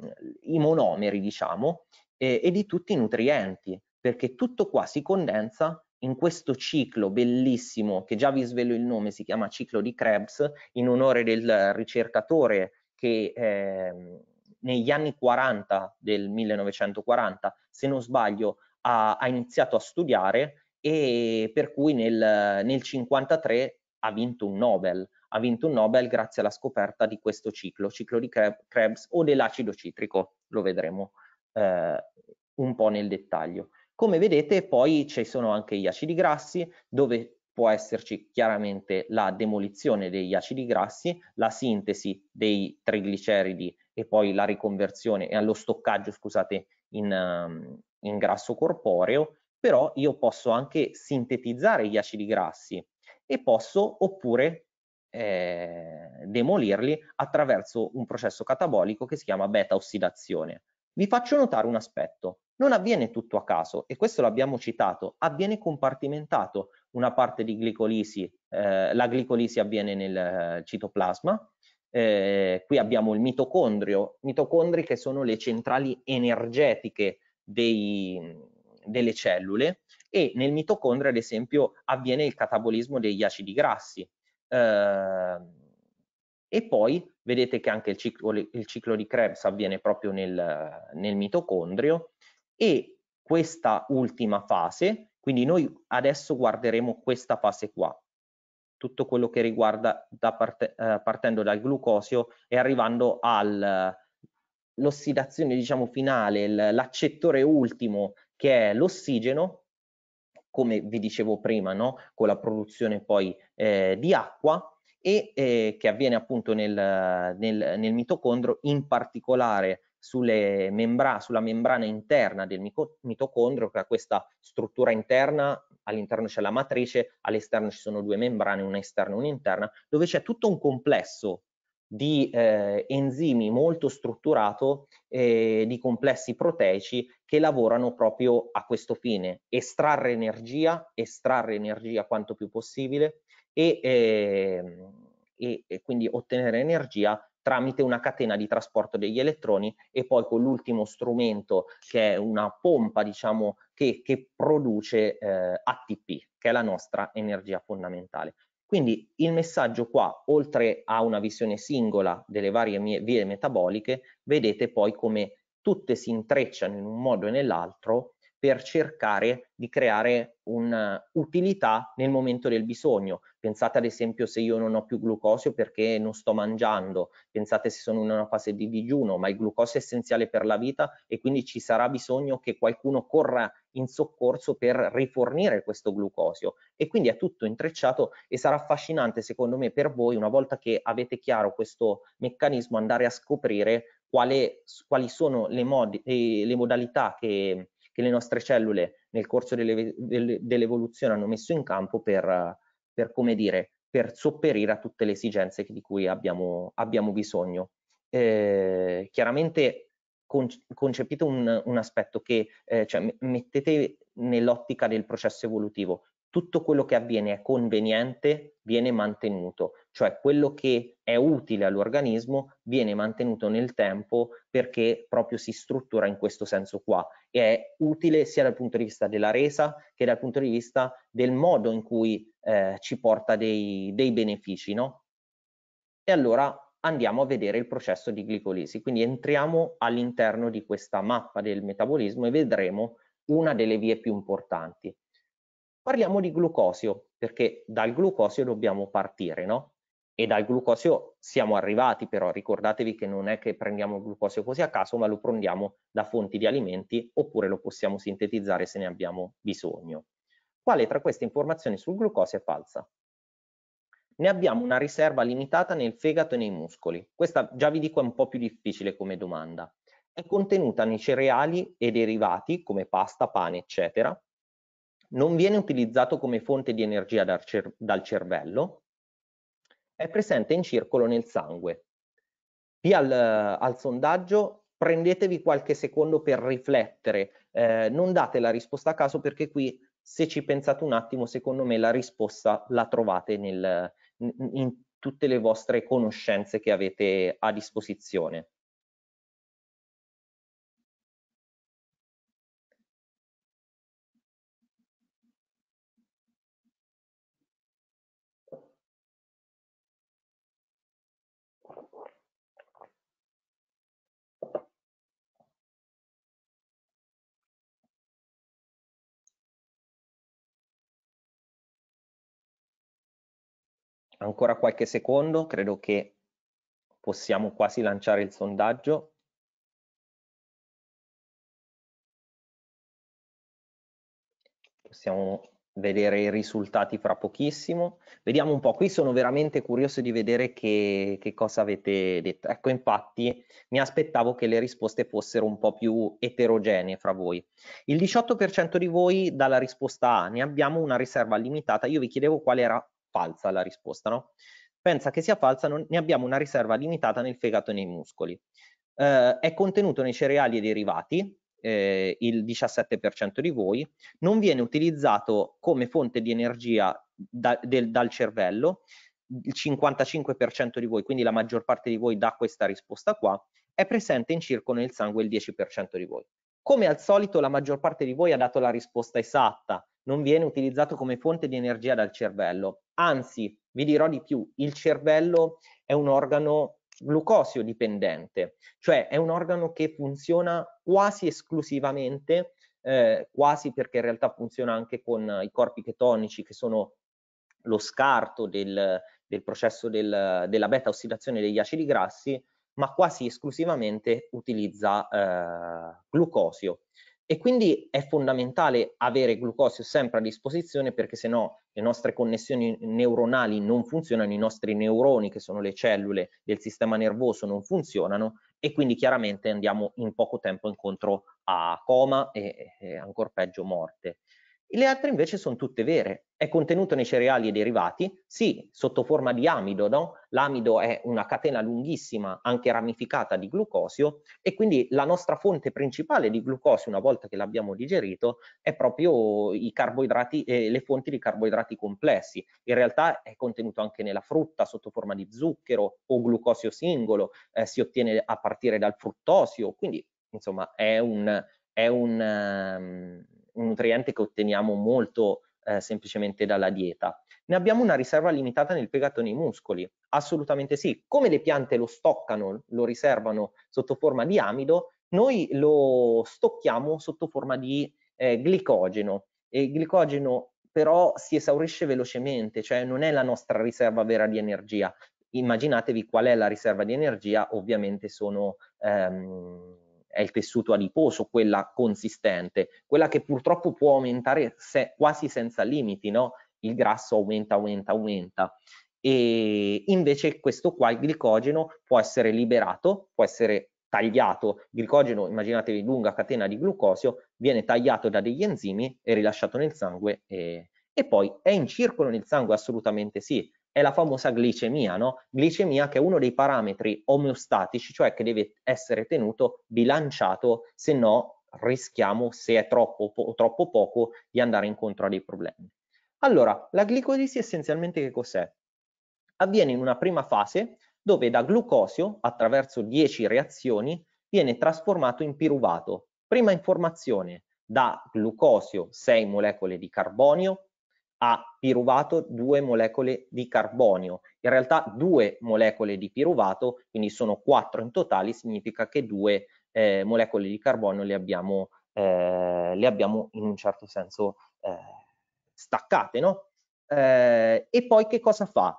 monomeri, diciamo, eh, e di tutti i nutrienti perché tutto qua si condensa in questo ciclo bellissimo che già vi svelo il nome, si chiama ciclo di Krebs, in onore del ricercatore che eh, negli anni 40 del 1940, se non sbaglio, ha, ha iniziato a studiare e per cui nel, nel 53 ha vinto un Nobel ha vinto un Nobel grazie alla scoperta di questo ciclo, ciclo di Krebs o dell'acido citrico, lo vedremo eh, un po' nel dettaglio. Come vedete poi ci sono anche gli acidi grassi dove può esserci chiaramente la demolizione degli acidi grassi, la sintesi dei trigliceridi e poi la riconversione e allo stoccaggio, scusate, in, ehm, in grasso corporeo, però io posso anche sintetizzare gli acidi grassi e posso oppure eh, demolirli attraverso un processo catabolico che si chiama beta ossidazione. Vi faccio notare un aspetto. Non avviene tutto a caso e questo l'abbiamo citato, avviene compartimentato. Una parte di glicolisi, eh, la glicolisi avviene nel eh, citoplasma, eh, qui abbiamo il mitocondrio, mitocondri che sono le centrali energetiche dei, delle cellule e nel mitocondrio ad esempio avviene il catabolismo degli acidi grassi. Eh, e poi vedete che anche il ciclo, il ciclo, di Krebs avviene proprio nel, nel mitocondrio e questa ultima fase, quindi noi adesso guarderemo questa fase qua, tutto quello che riguarda da parte, eh, partendo dal glucosio e arrivando all'ossidazione diciamo finale, l'accettore ultimo che è l'ossigeno, come vi dicevo prima, no? con la produzione poi eh, di acqua e eh, che avviene appunto nel, nel, nel mitocondrio, in particolare membra sulla membrana interna del mitocondrio, che ha questa struttura interna, all'interno c'è la matrice, all'esterno ci sono due membrane, una esterna e una interna, dove c'è tutto un complesso di eh, enzimi molto strutturato, eh, di complessi proteici che lavorano proprio a questo fine, estrarre energia, estrarre energia quanto più possibile e, eh, e, e quindi ottenere energia tramite una catena di trasporto degli elettroni e poi con l'ultimo strumento che è una pompa diciamo che, che produce eh, ATP che è la nostra energia fondamentale. Quindi il messaggio qua, oltre a una visione singola delle varie vie metaboliche, vedete poi come tutte si intrecciano in un modo e nell'altro per cercare di creare un'utilità nel momento del bisogno. Pensate ad esempio se io non ho più glucosio perché non sto mangiando, pensate se sono in una fase di digiuno, ma il glucosio è essenziale per la vita e quindi ci sarà bisogno che qualcuno corra in soccorso per rifornire questo glucosio e quindi è tutto intrecciato e sarà affascinante secondo me per voi una volta che avete chiaro questo meccanismo andare a scoprire quali sono le, modi, le modalità che che le nostre cellule nel corso delle, delle, dell'evoluzione hanno messo in campo per, per, come dire, per sopperire a tutte le esigenze di cui abbiamo, abbiamo bisogno. Eh, chiaramente concepite un, un aspetto che eh, cioè mettete nell'ottica del processo evolutivo, tutto quello che avviene è conveniente viene mantenuto, cioè quello che è utile all'organismo viene mantenuto nel tempo perché proprio si struttura in questo senso qua e è utile sia dal punto di vista della resa che dal punto di vista del modo in cui eh, ci porta dei, dei benefici, no? E allora andiamo a vedere il processo di glicolisi, quindi entriamo all'interno di questa mappa del metabolismo e vedremo una delle vie più importanti. Parliamo di glucosio, perché dal glucosio dobbiamo partire, no? E dal glucosio siamo arrivati, però ricordatevi che non è che prendiamo il glucosio così a caso, ma lo prendiamo da fonti di alimenti oppure lo possiamo sintetizzare se ne abbiamo bisogno. Quale tra queste informazioni sul glucosio è falsa? Ne abbiamo una riserva limitata nel fegato e nei muscoli. Questa già vi dico è un po' più difficile come domanda. È contenuta nei cereali e derivati come pasta, pane, eccetera, non viene utilizzato come fonte di energia dal, cer dal cervello, è presente in circolo nel sangue. Qui al, al sondaggio prendetevi qualche secondo per riflettere, eh, non date la risposta a caso perché qui se ci pensate un attimo, secondo me la risposta la trovate nel, in tutte le vostre conoscenze che avete a disposizione. Ancora qualche secondo, credo che possiamo quasi lanciare il sondaggio. Possiamo vedere i risultati fra pochissimo. Vediamo un po', qui sono veramente curioso di vedere che, che, cosa avete detto. Ecco, infatti mi aspettavo che le risposte fossero un po' più eterogenee fra voi. Il 18% di voi dalla risposta A, ne abbiamo una riserva limitata. Io vi chiedevo qual era falsa la risposta, no? Pensa che sia falsa, non, ne abbiamo una riserva limitata nel fegato e nei muscoli. Eh, è contenuto nei cereali e derivati, eh, il 17% di voi, non viene utilizzato come fonte di energia da, del, dal cervello, il 55% di voi, quindi la maggior parte di voi dà questa risposta qua, è presente in circolo nel sangue il 10% di voi. Come al solito la maggior parte di voi ha dato la risposta esatta, non viene utilizzato come fonte di energia dal cervello. Anzi, vi dirò di più, il cervello è un organo glucosio dipendente, cioè è un organo che funziona quasi esclusivamente, eh, quasi perché in realtà funziona anche con i corpi chetonici che sono lo scarto del, del processo del, della beta ossidazione degli acidi grassi, ma quasi esclusivamente utilizza eh, glucosio e quindi è fondamentale avere glucosio sempre a disposizione perché se no le nostre connessioni neuronali non funzionano, i nostri neuroni che sono le cellule del sistema nervoso non funzionano e quindi chiaramente andiamo in poco tempo incontro a coma e, e ancora peggio morte. Le altre invece sono tutte vere. È contenuto nei cereali e derivati? Sì, sotto forma di amido, no? L'amido è una catena lunghissima, anche ramificata di glucosio e quindi la nostra fonte principale di glucosio una volta che l'abbiamo digerito è proprio i carboidrati eh, le fonti di carboidrati complessi. In realtà è contenuto anche nella frutta sotto forma di zucchero o glucosio singolo, eh, si ottiene a partire dal fruttosio, quindi insomma è un è un um, un nutriente che otteniamo molto eh, semplicemente dalla dieta. Ne abbiamo una riserva limitata nel fegato nei muscoli? Assolutamente sì. Come le piante lo stoccano, lo riservano sotto forma di amido, noi lo stocchiamo sotto forma di eh, glicogeno. E il glicogeno però si esaurisce velocemente, cioè non è la nostra riserva vera di energia. Immaginatevi qual è la riserva di energia, ovviamente sono... Ehm, è il tessuto adiposo, quella consistente, quella che purtroppo può aumentare se, quasi senza limiti, no? il grasso aumenta, aumenta, aumenta. E invece questo qua, il glicogeno, può essere liberato, può essere tagliato, il glicogeno, immaginatevi lunga catena di glucosio, viene tagliato da degli enzimi e rilasciato nel sangue e, e poi è in circolo nel sangue, assolutamente sì, è la famosa glicemia, no? Glicemia che è uno dei parametri omeostatici, cioè che deve essere tenuto bilanciato, se no rischiamo, se è troppo, o troppo poco, di andare incontro a dei problemi. Allora, la glicolisi essenzialmente che cos'è? Avviene in una prima fase dove da glucosio, attraverso 10 reazioni, viene trasformato in piruvato. Prima informazione, da glucosio 6 molecole di carbonio, ha piruvato due molecole di carbonio. In realtà due molecole di piruvato, quindi sono quattro in totale, significa che due eh, molecole di carbonio le abbiamo, eh, le abbiamo in un certo senso eh, staccate, no? Eh, e poi che cosa fa?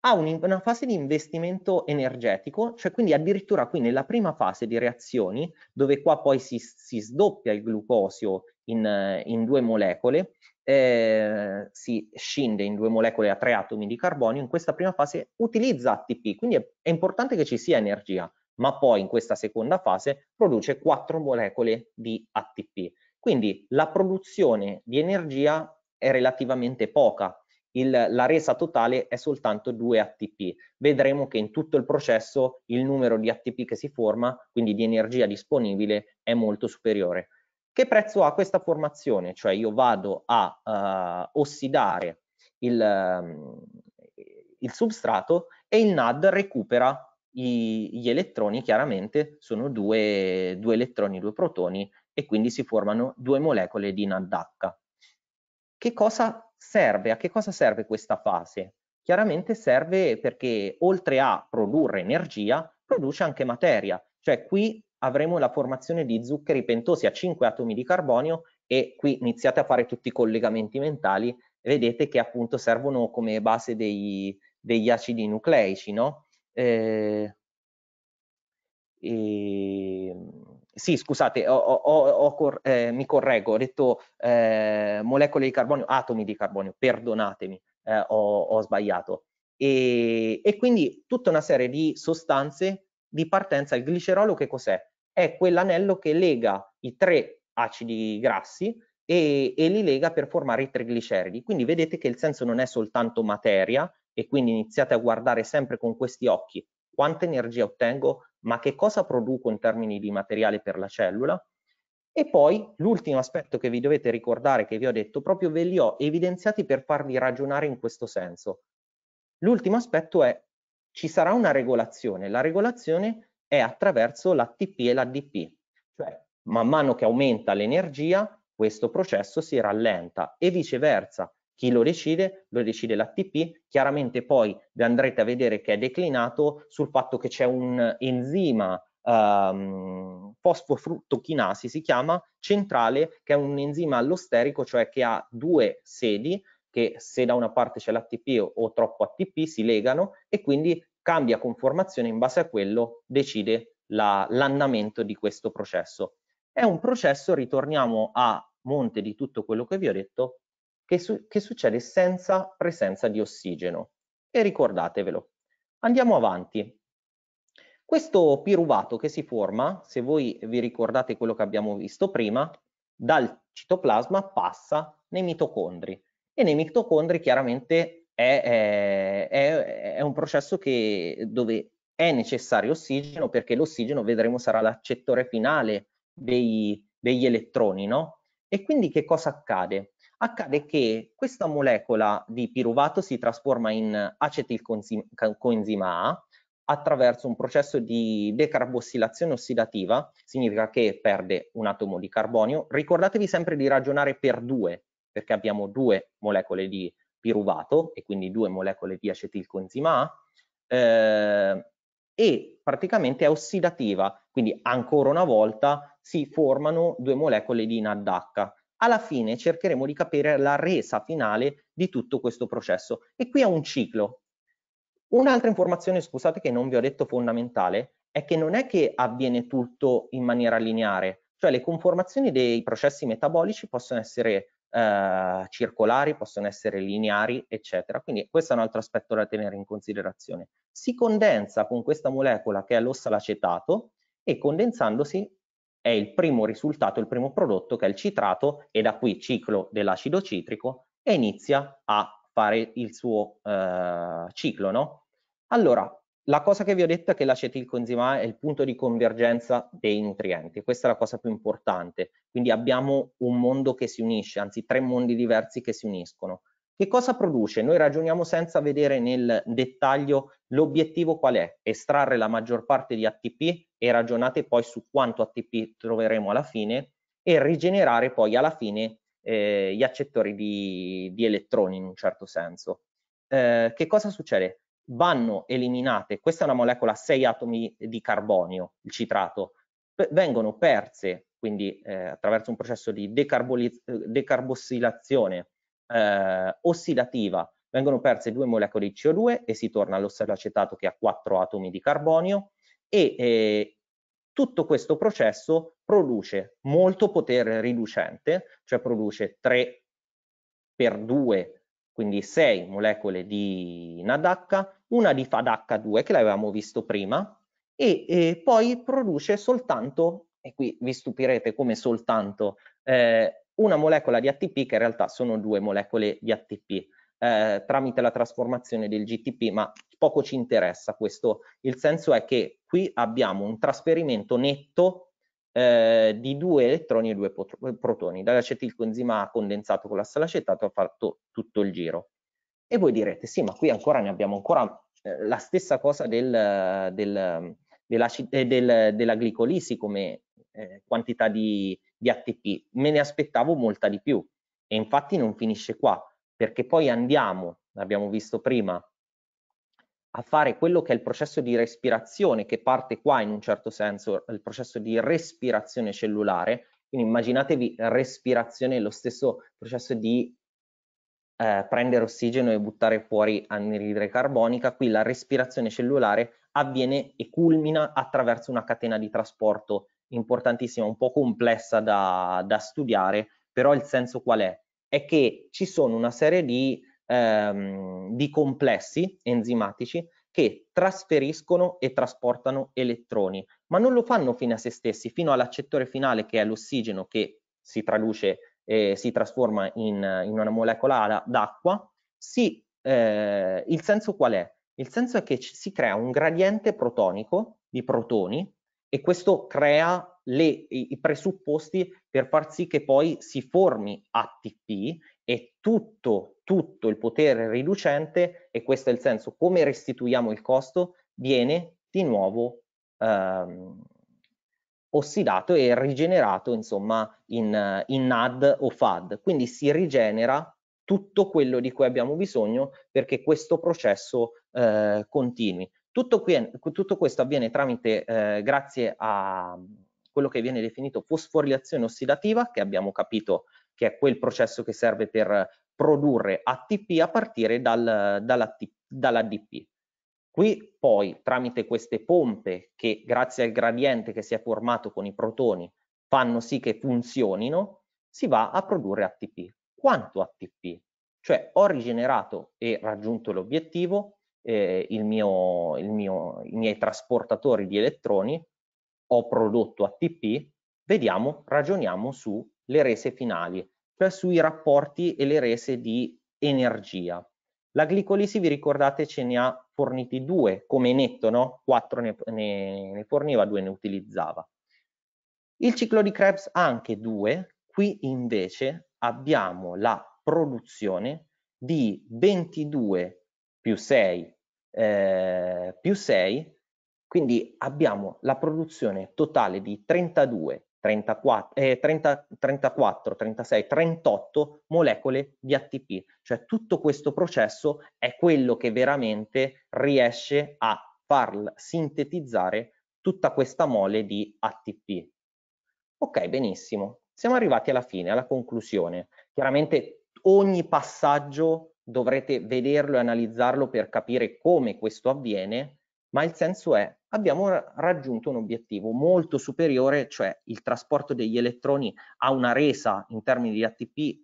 Ha un, una fase di investimento energetico, cioè quindi addirittura qui nella prima fase di reazioni, dove qua poi si, si sdoppia il glucosio in, in due molecole, eh, si scinde in due molecole a tre atomi di carbonio, in questa prima fase utilizza ATP, quindi è, è importante che ci sia energia, ma poi in questa seconda fase produce quattro molecole di ATP. Quindi la produzione di energia è relativamente poca, il, la resa totale è soltanto 2 ATP. Vedremo che in tutto il processo il numero di ATP che si forma, quindi di energia disponibile, è molto superiore. Che prezzo ha questa formazione? Cioè io vado a uh, ossidare il, um, il, substrato e il NAD recupera i, gli elettroni, chiaramente sono due, due elettroni, due protoni e quindi si formano due molecole di NADH. Che cosa serve? A che cosa serve questa fase? Chiaramente serve perché oltre a produrre energia, produce anche materia. Cioè qui avremo la formazione di zuccheri pentosi a 5 atomi di carbonio e qui iniziate a fare tutti i collegamenti mentali, vedete che appunto servono come base dei, degli acidi nucleici, no? Eh, eh, sì, scusate, ho, ho, ho, cor eh, mi correggo, ho detto eh, molecole di carbonio, atomi di carbonio, perdonatemi, eh, ho, ho sbagliato. E, e quindi tutta una serie di sostanze di partenza il glicerolo che cos'è? È quell'anello che lega i tre acidi grassi e, e li lega per formare i trigliceridi. Quindi vedete che il senso non è soltanto materia e quindi iniziate a guardare sempre con questi occhi quanta energia ottengo, ma che cosa produco in termini di materiale per la cellula. E poi l'ultimo aspetto che vi dovete ricordare, che vi ho detto, proprio ve li ho evidenziati per farvi ragionare in questo senso. L'ultimo aspetto è ci sarà una regolazione. La regolazione è attraverso l'ATP e l'ADP, cioè man mano che aumenta l'energia questo processo si rallenta e viceversa. Chi lo decide? Lo decide l'ATP, chiaramente poi andrete a vedere che è declinato sul fatto che c'è un enzima um, ehm, fosfofruttochinasi, si chiama, centrale, che è un enzima allosterico, cioè che ha due sedi, che se da una parte c'è l'ATP o troppo ATP si legano e quindi cambia conformazione in base a quello decide l'andamento di questo processo. È un processo, ritorniamo a monte di tutto quello che vi ho detto, che, su, che succede senza presenza di ossigeno. E ricordatevelo. Andiamo avanti. Questo piruvato che si forma, se voi vi ricordate quello che abbiamo visto prima, dal citoplasma passa nei mitocondri. E nei mitocondri chiaramente è, eh, è, è un processo che, dove è necessario ossigeno perché l'ossigeno, vedremo, sarà l'accettore finale dei, degli elettroni, no? E quindi che cosa accade? Accade che questa molecola di piruvato si trasforma in acetilcoenzima A attraverso un processo di decarbossilazione ossidativa, significa che perde un atomo di carbonio. Ricordatevi sempre di ragionare per due, perché abbiamo due molecole di piruvato e quindi due molecole di acetilcoenzima A eh, e praticamente è ossidativa, quindi ancora una volta si formano due molecole di NADH. Alla fine cercheremo di capire la resa finale di tutto questo processo e qui è un ciclo. Un'altra informazione, scusate che non vi ho detto fondamentale, è che non è che avviene tutto in maniera lineare, cioè le conformazioni dei processi metabolici possono essere eh, circolari, possono essere lineari, eccetera. Quindi questo è un altro aspetto da tenere in considerazione. Si condensa con questa molecola che è l'ossalacetato e condensandosi è il primo risultato, il primo prodotto che è il citrato e da qui ciclo dell'acido citrico e inizia a fare il suo eh, ciclo, no? Allora, la cosa che vi ho detto è che l'acetilcoenzima è il punto di convergenza dei nutrienti, questa è la cosa più importante, quindi abbiamo un mondo che si unisce, anzi tre mondi diversi che si uniscono. Che cosa produce? Noi ragioniamo senza vedere nel dettaglio l'obiettivo qual è, estrarre la maggior parte di ATP e ragionate poi su quanto ATP troveremo alla fine e rigenerare poi alla fine eh, gli accettori di, di, elettroni in un certo senso. Eh, che cosa succede? vanno eliminate, questa è una molecola a 6 atomi di carbonio, il citrato, vengono perse, quindi eh, attraverso un processo di eh, decarbossilazione eh, ossidativa, vengono perse due molecole di CO2 e si torna all'osservacetato che ha 4 atomi di carbonio e eh, tutto questo processo produce molto potere riducente, cioè produce 3 per 2 quindi 6 molecole di NADH, una di FADH2 che l'avevamo visto prima, e, e, poi produce soltanto, e qui vi stupirete come soltanto, eh, una molecola di ATP che in realtà sono due molecole di ATP eh, tramite la trasformazione del GTP, ma poco ci interessa questo. Il senso è che qui abbiamo un trasferimento netto eh, di due elettroni e due protoni. Dall'acetilcoenzima condensato con la salacetato ha fatto tutto il giro. E voi direte, sì, ma qui ancora ne abbiamo ancora eh, la stessa cosa del, del, eh, del, della glicolisi come eh, quantità di, di ATP. Me ne aspettavo molta di più. E infatti non finisce qua, perché poi andiamo, l'abbiamo visto prima, a fare quello che è il processo di respirazione che parte qua in un certo senso, il processo di respirazione cellulare, quindi immaginatevi respirazione, lo stesso processo di eh, prendere ossigeno e buttare fuori anidride carbonica, qui la respirazione cellulare avviene e culmina attraverso una catena di trasporto importantissima, un po' complessa da, da studiare, però il senso qual è? È che ci sono una serie di ehm, di complessi enzimatici che trasferiscono e trasportano elettroni, ma non lo fanno fino a se stessi, fino all'accettore finale che è l'ossigeno che si traduce e eh, si trasforma in, in una molecola d'acqua. Si, eh, il senso qual è? Il senso è che si crea un gradiente protonico di protoni e questo crea le, i presupposti per far sì che poi si formi ATP e tutto, tutto il potere riducente, e questo è il senso, come restituiamo il costo, viene di nuovo ehm, ossidato e rigenerato insomma in, in NAD o FAD, quindi si rigenera tutto quello di cui abbiamo bisogno perché questo processo eh, continui. Tutto, qui, tutto, questo avviene tramite, eh, grazie a mm, quello che viene definito fosforilazione ossidativa, che abbiamo capito che è quel processo che serve per produrre ATP a partire dal, dall'ADP. Qui poi tramite queste pompe che grazie al gradiente che si è formato con i protoni fanno sì che funzionino, si va a produrre ATP. Quanto ATP? Cioè ho rigenerato e raggiunto l'obiettivo, eh, il mio, il mio, i miei trasportatori di elettroni, ho prodotto ATP, vediamo, ragioniamo su le rese finali, cioè sui rapporti e le rese di energia. La glicolisi, vi ricordate, ce ne ha forniti due come netto, no? Quattro ne, ne, ne forniva, due ne utilizzava. Il ciclo di Krebs ha anche due, qui invece abbiamo la produzione di 22 più 6 eh, più 6, quindi abbiamo la produzione totale di 32 34, eh, 30, 34, 36, 38 molecole di ATP. Cioè tutto questo processo è quello che veramente riesce a far sintetizzare tutta questa mole di ATP. Ok, benissimo. Siamo arrivati alla fine, alla conclusione. Chiaramente ogni passaggio dovrete vederlo e analizzarlo per capire come questo avviene, ma il senso è abbiamo raggiunto un obiettivo molto superiore, cioè il trasporto degli elettroni ha una resa in termini di ATP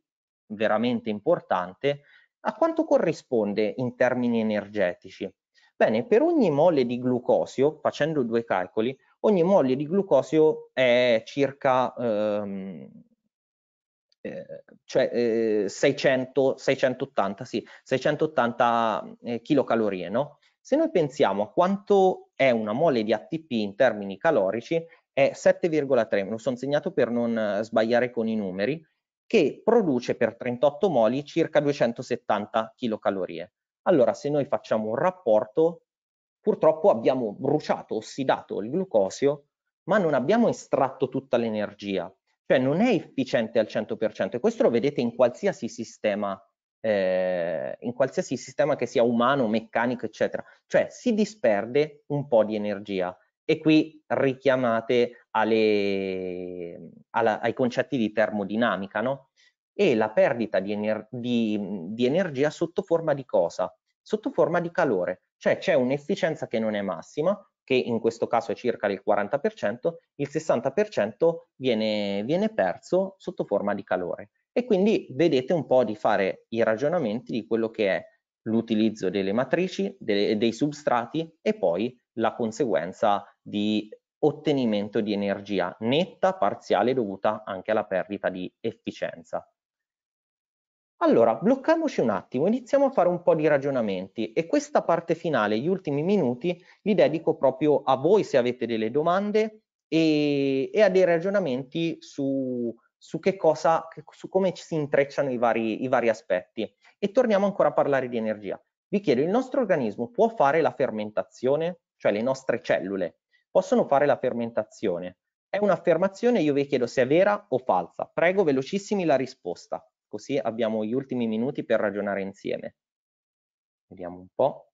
veramente importante, a quanto corrisponde in termini energetici? Bene, per ogni mole di glucosio, facendo due calcoli, ogni mole di glucosio è circa ehm, eh, cioè, eh, 600, 680, sì, 680 eh, kilocalorie, no? Se noi pensiamo a quanto è una mole di ATP in termini calorici, è 7,3, me lo sono segnato per non eh, sbagliare con i numeri, che produce per 38 moli circa 270 kcal. Allora, se noi facciamo un rapporto, purtroppo abbiamo bruciato, ossidato il glucosio, ma non abbiamo estratto tutta l'energia, cioè non è efficiente al 100%, e questo lo vedete in qualsiasi sistema eh, in qualsiasi sistema che sia umano, meccanico, eccetera. Cioè si disperde un po' di energia e qui richiamate alle, alla, ai concetti di termodinamica, no? E la perdita di, ener di, di energia sotto forma di cosa? Sotto forma di calore, cioè c'è un'efficienza che non è massima, che in questo caso è circa del 40%, il 60% viene, viene perso sotto forma di calore e quindi vedete un po' di fare i ragionamenti di quello che è l'utilizzo delle matrici, delle, dei substrati e poi la conseguenza di ottenimento di energia netta, parziale, dovuta anche alla perdita di efficienza. Allora, bloccamoci un attimo, iniziamo a fare un po' di ragionamenti e questa parte finale, gli ultimi minuti, li dedico proprio a voi se avete delle domande e, e a dei ragionamenti su, su, che cosa, su come si intrecciano i vari, i vari aspetti. E torniamo ancora a parlare di energia. Vi chiedo, il nostro organismo può fare la fermentazione? Cioè le nostre cellule possono fare la fermentazione? È un'affermazione, io vi chiedo se è vera o falsa. Prego, velocissimi la risposta, così abbiamo gli ultimi minuti per ragionare insieme. Vediamo un po'.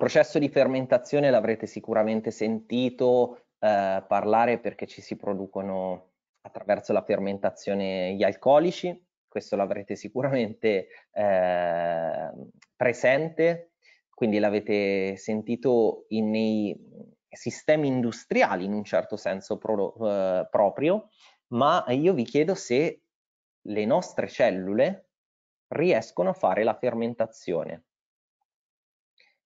processo di fermentazione l'avrete sicuramente sentito eh, parlare perché ci si producono attraverso la fermentazione gli alcolici, questo l'avrete sicuramente eh, presente, quindi l'avete sentito in, nei sistemi industriali in un certo senso pro, eh, proprio, ma io vi chiedo se le nostre cellule riescono a fare la fermentazione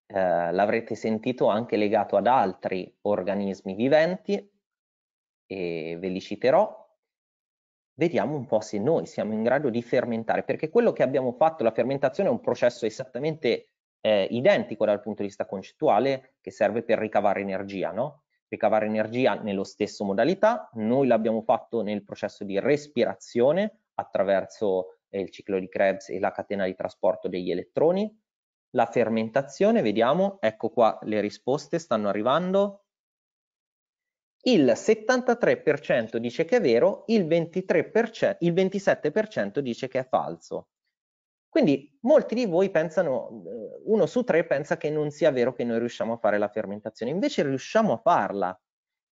eh, l'avrete sentito anche legato ad altri organismi viventi e ve li citerò. Vediamo un po' se noi siamo in grado di fermentare, perché quello che abbiamo fatto, la fermentazione, è un processo esattamente eh, identico dal punto di vista concettuale che serve per ricavare energia, no? Ricavare energia nello stesso modalità, noi l'abbiamo fatto nel processo di respirazione attraverso eh, il ciclo di Krebs e la catena di trasporto degli elettroni, la fermentazione, vediamo, ecco qua le risposte stanno arrivando. Il 73% dice che è vero, il, 23%, il 27% dice che è falso. Quindi molti di voi pensano, eh, uno su tre pensa che non sia vero che noi riusciamo a fare la fermentazione, invece riusciamo a farla.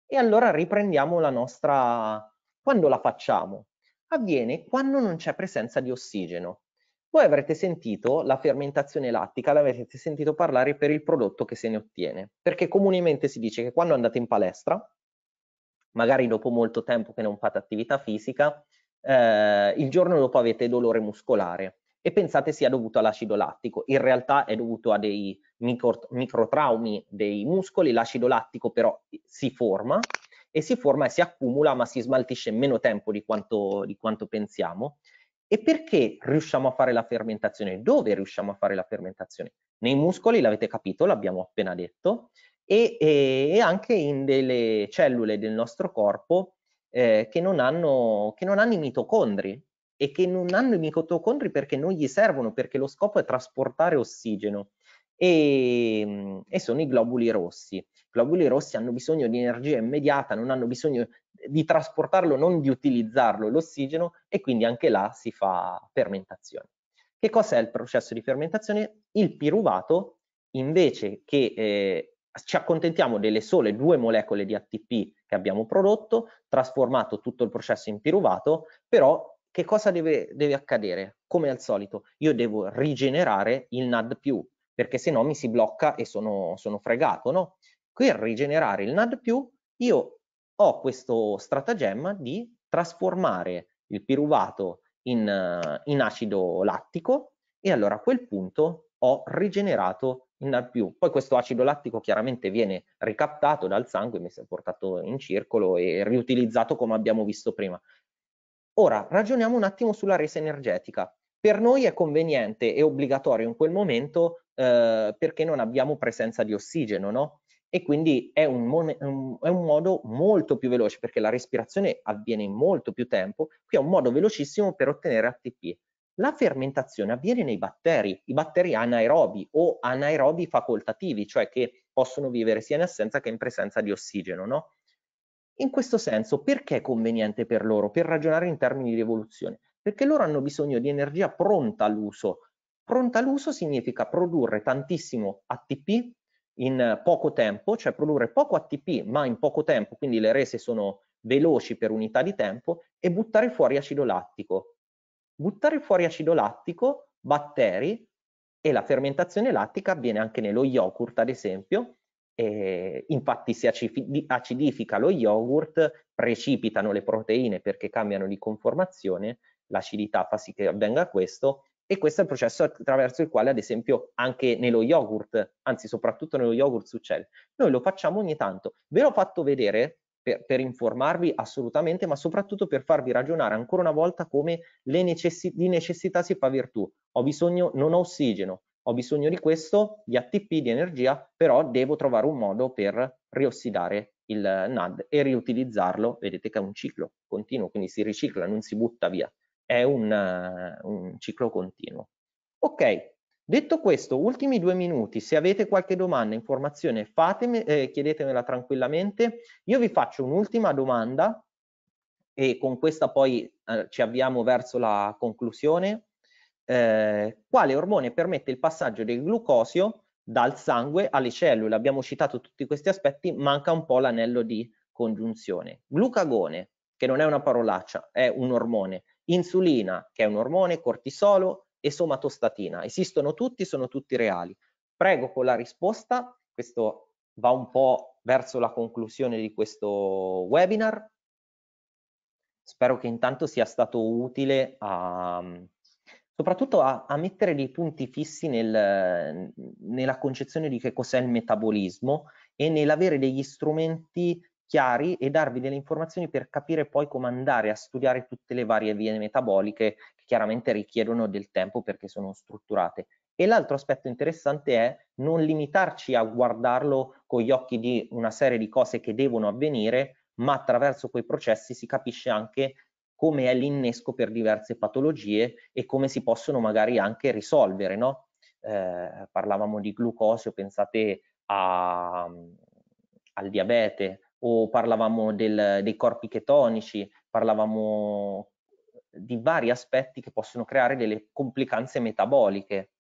E allora riprendiamo la nostra... Quando la facciamo? Avviene quando non c'è presenza di ossigeno. Voi avrete sentito la fermentazione lattica, l'avete sentito parlare per il prodotto che se ne ottiene, perché comunemente si dice che quando andate in palestra, magari dopo molto tempo che non fate attività fisica, eh, il giorno dopo avete dolore muscolare e pensate sia dovuto all'acido lattico. In realtà è dovuto a dei micro, microtraumi dei muscoli, l'acido lattico però si forma e si forma e si accumula ma si smaltisce in meno tempo di quanto, di quanto pensiamo e perché riusciamo a fare la fermentazione? Dove riusciamo a fare la fermentazione? Nei muscoli, l'avete capito, l'abbiamo appena detto, e, e, anche in delle cellule del nostro corpo eh, che, non hanno, che non hanno i mitocondri e che non hanno i mitocondri perché non gli servono, perché lo scopo è trasportare ossigeno e, ehm, e sono i globuli rossi. I globuli rossi hanno bisogno di energia immediata, non hanno bisogno di trasportarlo, non di utilizzarlo l'ossigeno e quindi anche là si fa fermentazione. Che cos'è il processo di fermentazione? Il piruvato, invece che eh, ci accontentiamo delle sole due molecole di ATP che abbiamo prodotto, trasformato tutto il processo in piruvato, però che cosa deve, deve accadere? Come al solito, io devo rigenerare il NAD+, perché se no mi si blocca e sono, sono fregato, no? Per rigenerare il NAD+, io ho questo stratagemma di trasformare il piruvato in, in acido lattico e allora a quel punto ho rigenerato il NAD+. Poi questo acido lattico chiaramente viene ricaptato dal sangue, mi si è portato in circolo e riutilizzato come abbiamo visto prima. Ora ragioniamo un attimo sulla resa energetica. Per noi è conveniente e obbligatorio in quel momento eh, perché non abbiamo presenza di ossigeno, no? E quindi è un, è un, modo molto più veloce perché la respirazione avviene in molto più tempo, qui è un modo velocissimo per ottenere ATP. La fermentazione avviene nei batteri, i batteri anaerobi o anaerobi facoltativi, cioè che possono vivere sia in assenza che in presenza di ossigeno, no? In questo senso, perché è conveniente per loro? Per ragionare in termini di evoluzione perché loro hanno bisogno di energia pronta all'uso. Pronta all'uso significa produrre tantissimo ATP in poco tempo, cioè produrre poco ATP ma in poco tempo, quindi le rese sono veloci per unità di tempo, e buttare fuori acido lattico. Buttare fuori acido lattico, batteri, e la fermentazione lattica avviene anche nello yogurt, ad esempio, e infatti si acidifica lo yogurt, precipitano le proteine perché cambiano di conformazione l'acidità fa sì che avvenga questo e questo è il processo attraverso il quale ad esempio anche nello yogurt, anzi soprattutto nello yogurt succede. Noi lo facciamo ogni tanto, ve l'ho fatto vedere per, per, informarvi assolutamente, ma soprattutto per farvi ragionare ancora una volta come necessi di necessità si fa virtù. Ho bisogno, non ho ossigeno, ho bisogno di questo, di ATP, di energia, però devo trovare un modo per riossidare il eh, NAD e riutilizzarlo. Vedete che è un ciclo continuo, quindi si ricicla, non si butta via è un, un ciclo continuo. Ok, detto questo, ultimi due minuti, se avete qualche domanda, informazione, fatemi, eh, chiedetemela tranquillamente. Io vi faccio un'ultima domanda e con questa poi eh, ci avviamo verso la conclusione. Eh, quale ormone permette il passaggio del glucosio dal sangue alle cellule? Abbiamo citato tutti questi aspetti, manca un po' l'anello di congiunzione. Glucagone, che non è una parolaccia, è un ormone, insulina, che è un ormone, cortisolo e somatostatina. Esistono tutti, sono tutti reali. Prego con la risposta, questo va un po' verso la conclusione di questo webinar. Spero che intanto sia stato utile a, soprattutto a, a, mettere dei punti fissi nel, nella concezione di che cos'è il metabolismo e nell'avere degli strumenti chiari e darvi delle informazioni per capire poi come andare a studiare tutte le varie vie metaboliche che chiaramente richiedono del tempo perché sono strutturate. E l'altro aspetto interessante è non limitarci a guardarlo con gli occhi di una serie di cose che devono avvenire, ma attraverso quei processi si capisce anche come è l'innesco per diverse patologie e come si possono magari anche risolvere, no? eh, parlavamo di glucosio, pensate a, mm, al diabete, o parlavamo del, dei corpi chetonici, parlavamo eh, di vari aspetti che possono creare delle complicanze metaboliche.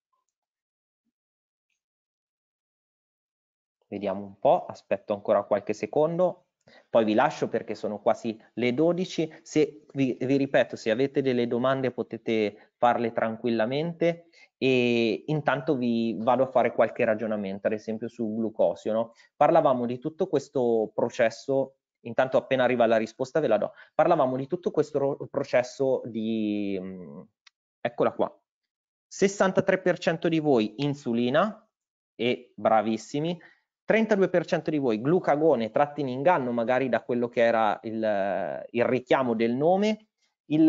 Vediamo un po', aspetto ancora qualche secondo, poi vi lascio perché sono quasi le 12. Se vi, vi ripeto, se avete delle domande potete farle tranquillamente e intanto vi vado a fare qualche ragionamento, ad esempio su glucosio. No? Parlavamo di tutto questo processo, intanto appena arriva la risposta ve la do, parlavamo di tutto questo processo di... Mm, eccola qua. 63% di voi insulina, e bravissimi, 32% di voi glucagone tratti in inganno magari da quello che era il, il richiamo del nome, il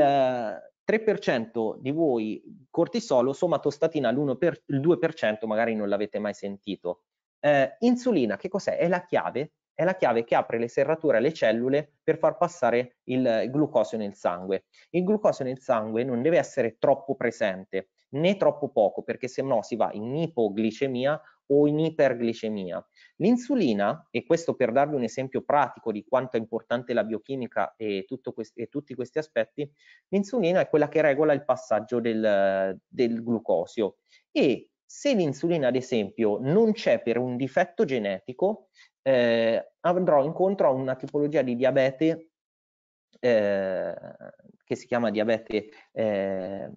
3% di voi cortisolo, somatostatina l'1 per, il 2% magari non l'avete mai sentito. Eh, insulina, che cos'è? È la chiave? È la chiave che apre le serrature alle cellule per far passare il glucosio nel sangue. Il glucosio nel sangue non deve essere troppo presente né troppo poco, perché se no si va in ipoglicemia o in iperglicemia. L'insulina, e questo per darvi un esempio pratico di quanto è importante la biochimica e, quest- e tutti questi aspetti, l'insulina è quella che regola il passaggio del, del glucosio e se l'insulina ad esempio non c'è per un difetto genetico, eh, andrò incontro a una tipologia di diabete eh, che si chiama diabete eh,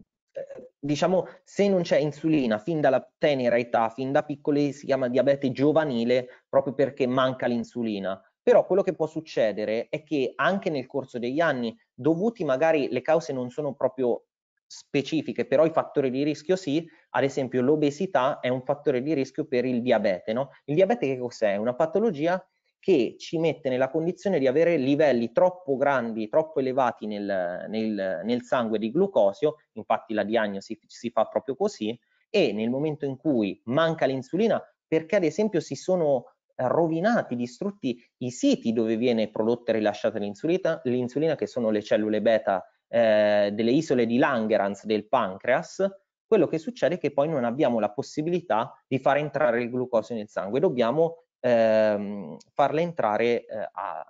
diciamo, se non c'è insulina fin dalla tenera età, fin da piccoli, si chiama diabete giovanile proprio perché manca l'insulina. Però quello che può succedere è che anche nel corso degli anni, dovuti magari le cause non sono proprio specifiche, però i fattori di rischio sì, ad esempio l'obesità è un fattore di rischio per il diabete. No? Il diabete che cos'è? Una patologia che ci mette nella condizione di avere livelli troppo grandi, troppo elevati nel, nel, nel sangue di glucosio, infatti la diagnosi si fa proprio così, e nel momento in cui manca l'insulina, perché ad esempio si sono eh, rovinati, distrutti i siti dove viene prodotta e rilasciata l'insulina, l'insulina che sono le cellule beta eh, delle isole di Langerhans del pancreas, quello che succede è che poi non abbiamo la possibilità di far entrare il glucosio nel sangue, dobbiamo ehm, farla entrare, eh, a,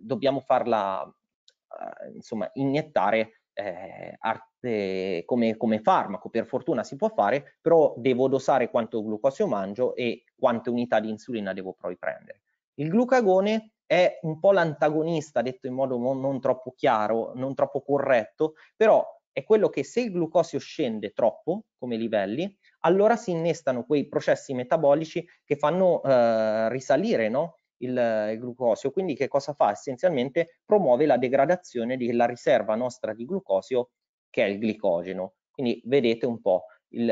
dobbiamo farla eh, insomma iniettare eh, arte, come, come, farmaco, per fortuna si può fare, però devo dosare quanto glucosio mangio e quante unità di insulina devo poi prendere. Il glucagone è un po' l'antagonista, detto in modo non, non troppo chiaro, non troppo corretto, però è quello che se il glucosio scende troppo come livelli, allora si innestano quei processi metabolici che fanno eh, risalire no? il, il, glucosio. Quindi che cosa fa? Essenzialmente promuove la degradazione della riserva nostra di glucosio che è il glicogeno. Quindi vedete un po' il,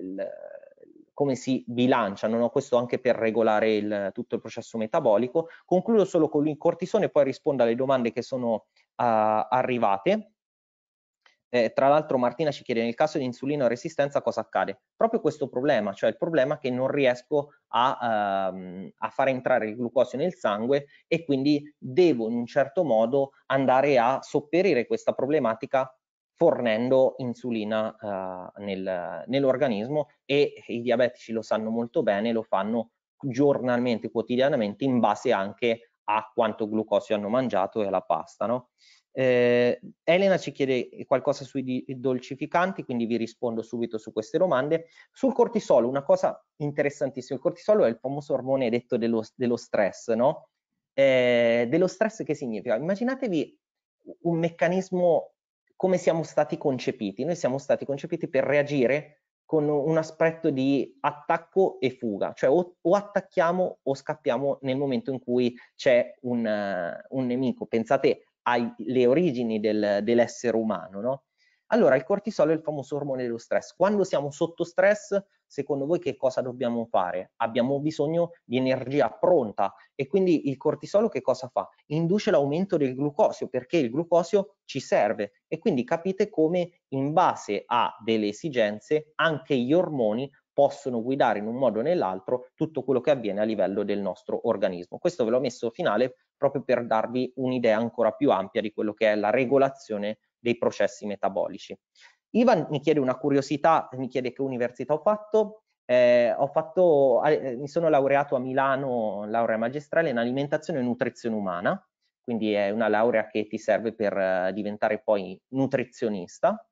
il, come si bilanciano, no? questo anche per regolare il, tutto il processo metabolico. Concludo solo con il cortisone, poi rispondo alle domande che sono uh, arrivate. Eh, tra l'altro Martina ci chiede nel caso di insulino resistenza cosa accade? Proprio questo problema, cioè il problema che non riesco a, ehm, a far entrare il glucosio nel sangue e quindi devo in un certo modo andare a sopperire questa problematica fornendo insulina eh, nel, nell'organismo e i diabetici lo sanno molto bene, lo fanno giornalmente, quotidianamente in base anche a quanto glucosio hanno mangiato e alla pasta. No? Eh, Elena ci chiede qualcosa sui dolcificanti, quindi vi rispondo subito su queste domande. Sul cortisolo, una cosa interessantissima, il cortisolo è il famoso ormone detto dello, dello stress, no? Eh, dello stress che significa? Immaginatevi un meccanismo come siamo stati concepiti, noi siamo stati concepiti per reagire con un aspetto di attacco e fuga, cioè o, o attacchiamo o scappiamo nel momento in cui c'è un, uh, un nemico. Pensate alle origini del, dell'essere umano, no? Allora, il cortisolo è il famoso ormone dello stress. Quando siamo sotto stress, secondo voi che cosa dobbiamo fare? Abbiamo bisogno di energia pronta e quindi il cortisolo che cosa fa? Induce l'aumento del glucosio perché il glucosio ci serve e quindi capite come in base a delle esigenze anche gli ormoni possono guidare in un modo o nell'altro tutto quello che avviene a livello del nostro organismo. Questo ve l'ho messo finale proprio per darvi un'idea ancora più ampia di quello che è la regolazione dei processi metabolici. Ivan mi chiede una curiosità, mi chiede che università ho fatto. Eh, ho fatto eh, mi sono laureato a Milano, laurea magistrale in alimentazione e nutrizione umana, quindi è una laurea che ti serve per eh, diventare poi nutrizionista.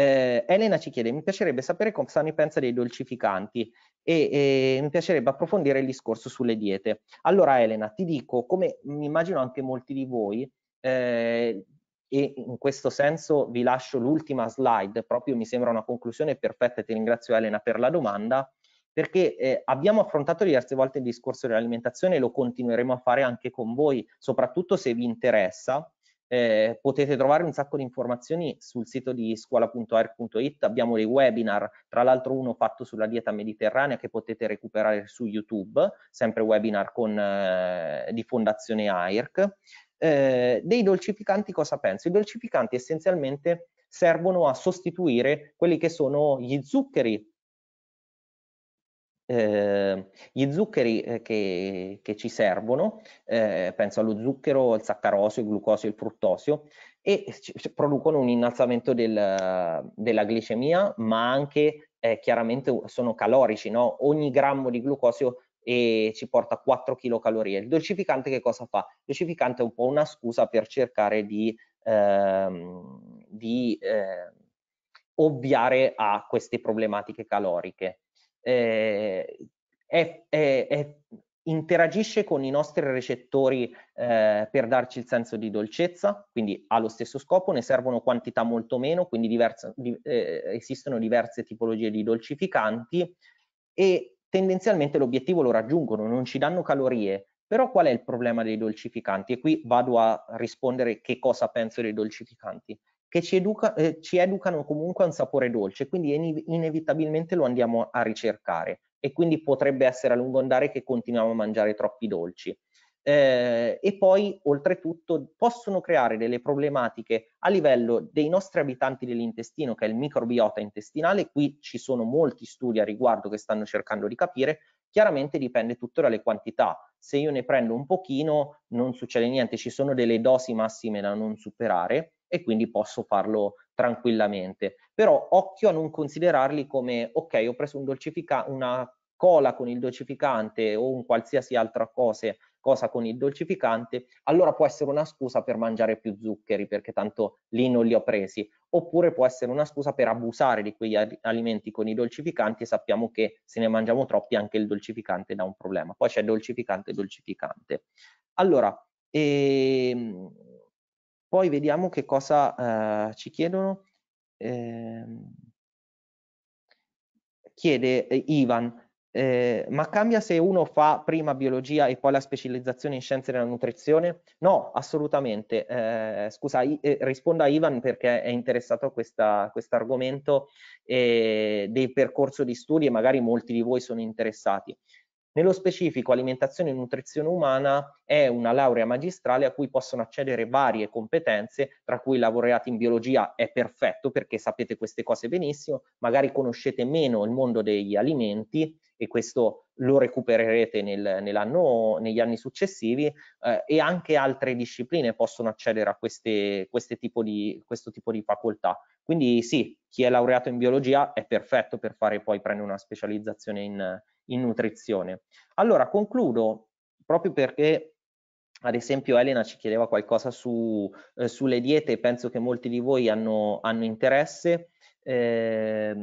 Eh, Elena ci chiede, mi piacerebbe sapere cosa ne pensa dei dolcificanti e, e mi piacerebbe approfondire il discorso sulle diete. Allora Elena, ti dico, come mi immagino anche molti di voi, eh, e in questo senso vi lascio l'ultima slide, proprio mi sembra una conclusione perfetta e ti ringrazio Elena per la domanda, perché eh, abbiamo affrontato diverse volte il discorso dell'alimentazione e lo continueremo a fare anche con voi, soprattutto se vi interessa, eh, potete trovare un sacco di informazioni sul sito di scuola.air.it, er abbiamo dei webinar, tra l'altro uno fatto sulla dieta mediterranea che potete recuperare su YouTube, sempre webinar con, eh, di Fondazione AIRC. Eh, dei dolcificanti cosa penso? I dolcificanti essenzialmente servono a sostituire quelli che sono gli zuccheri Ehm, gli zuccheri eh, che, che ci servono, eh, penso allo zucchero, il saccarosio, il glucosio, il fruttosio, e producono un innalzamento del, della glicemia, ma anche eh, chiaramente sono calorici, no? ogni grammo di glucosio e eh, ci porta 4 kcal. Il dolcificante che cosa fa? Il dolcificante è un po' una scusa per cercare di, ehm, di eh, ovviare a queste problematiche caloriche eh, è, è, è, interagisce con i nostri recettori eh, per darci il senso di dolcezza, quindi ha lo stesso scopo, ne servono quantità molto meno, quindi diverse, di, eh, esistono diverse tipologie di dolcificanti e tendenzialmente l'obiettivo lo raggiungono, non ci danno calorie. Però qual è il problema dei dolcificanti? E qui vado a rispondere che cosa penso dei dolcificanti che ci, educa, eh, ci educano comunque a un sapore dolce, quindi in, inevitabilmente lo andiamo a ricercare e quindi potrebbe essere a lungo andare che continuiamo a mangiare troppi dolci. Eh, e poi oltretutto possono creare delle problematiche a livello dei nostri abitanti dell'intestino, che è il microbiota intestinale, qui ci sono molti studi a riguardo che stanno cercando di capire, Chiaramente dipende tutto dalle quantità. Se io ne prendo un pochino non succede niente, ci sono delle dosi massime da non superare e quindi posso farlo tranquillamente. Però occhio a non considerarli come ok, ho preso un dolcificante, una cola con il dolcificante o un qualsiasi altra cosa cosa con il dolcificante, allora può essere una scusa per mangiare più zuccheri perché tanto lì non li ho presi, oppure può essere una scusa per abusare di quegli alimenti con i dolcificanti e sappiamo che se ne mangiamo troppi anche il dolcificante dà un problema. Poi c'è dolcificante e dolcificante. Allora, ehm, poi vediamo che cosa eh, ci chiedono. Ehm, eh, chiede Ivan, eh, ma cambia se uno fa prima biologia e poi la specializzazione in scienze della nutrizione? No, assolutamente. Eh, scusa, eh, rispondo a Ivan perché è interessato a questo argomento eh, del percorso di studi e magari molti di voi sono interessati. Nello specifico alimentazione e nutrizione umana è una laurea magistrale a cui possono accedere varie competenze, tra cui laureati in biologia è perfetto perché sapete queste cose benissimo, magari conoscete meno il mondo degli alimenti e questo lo recupererete nel, negli anni successivi eh, e anche altre discipline possono accedere a queste, queste tipo di, questo tipo di facoltà. Quindi sì, chi è laureato in biologia è perfetto per fare poi prendere una specializzazione in, in nutrizione. Allora, concludo proprio perché ad esempio Elena ci chiedeva qualcosa su, eh, sulle diete, e penso che molti di voi hanno, hanno interesse eh,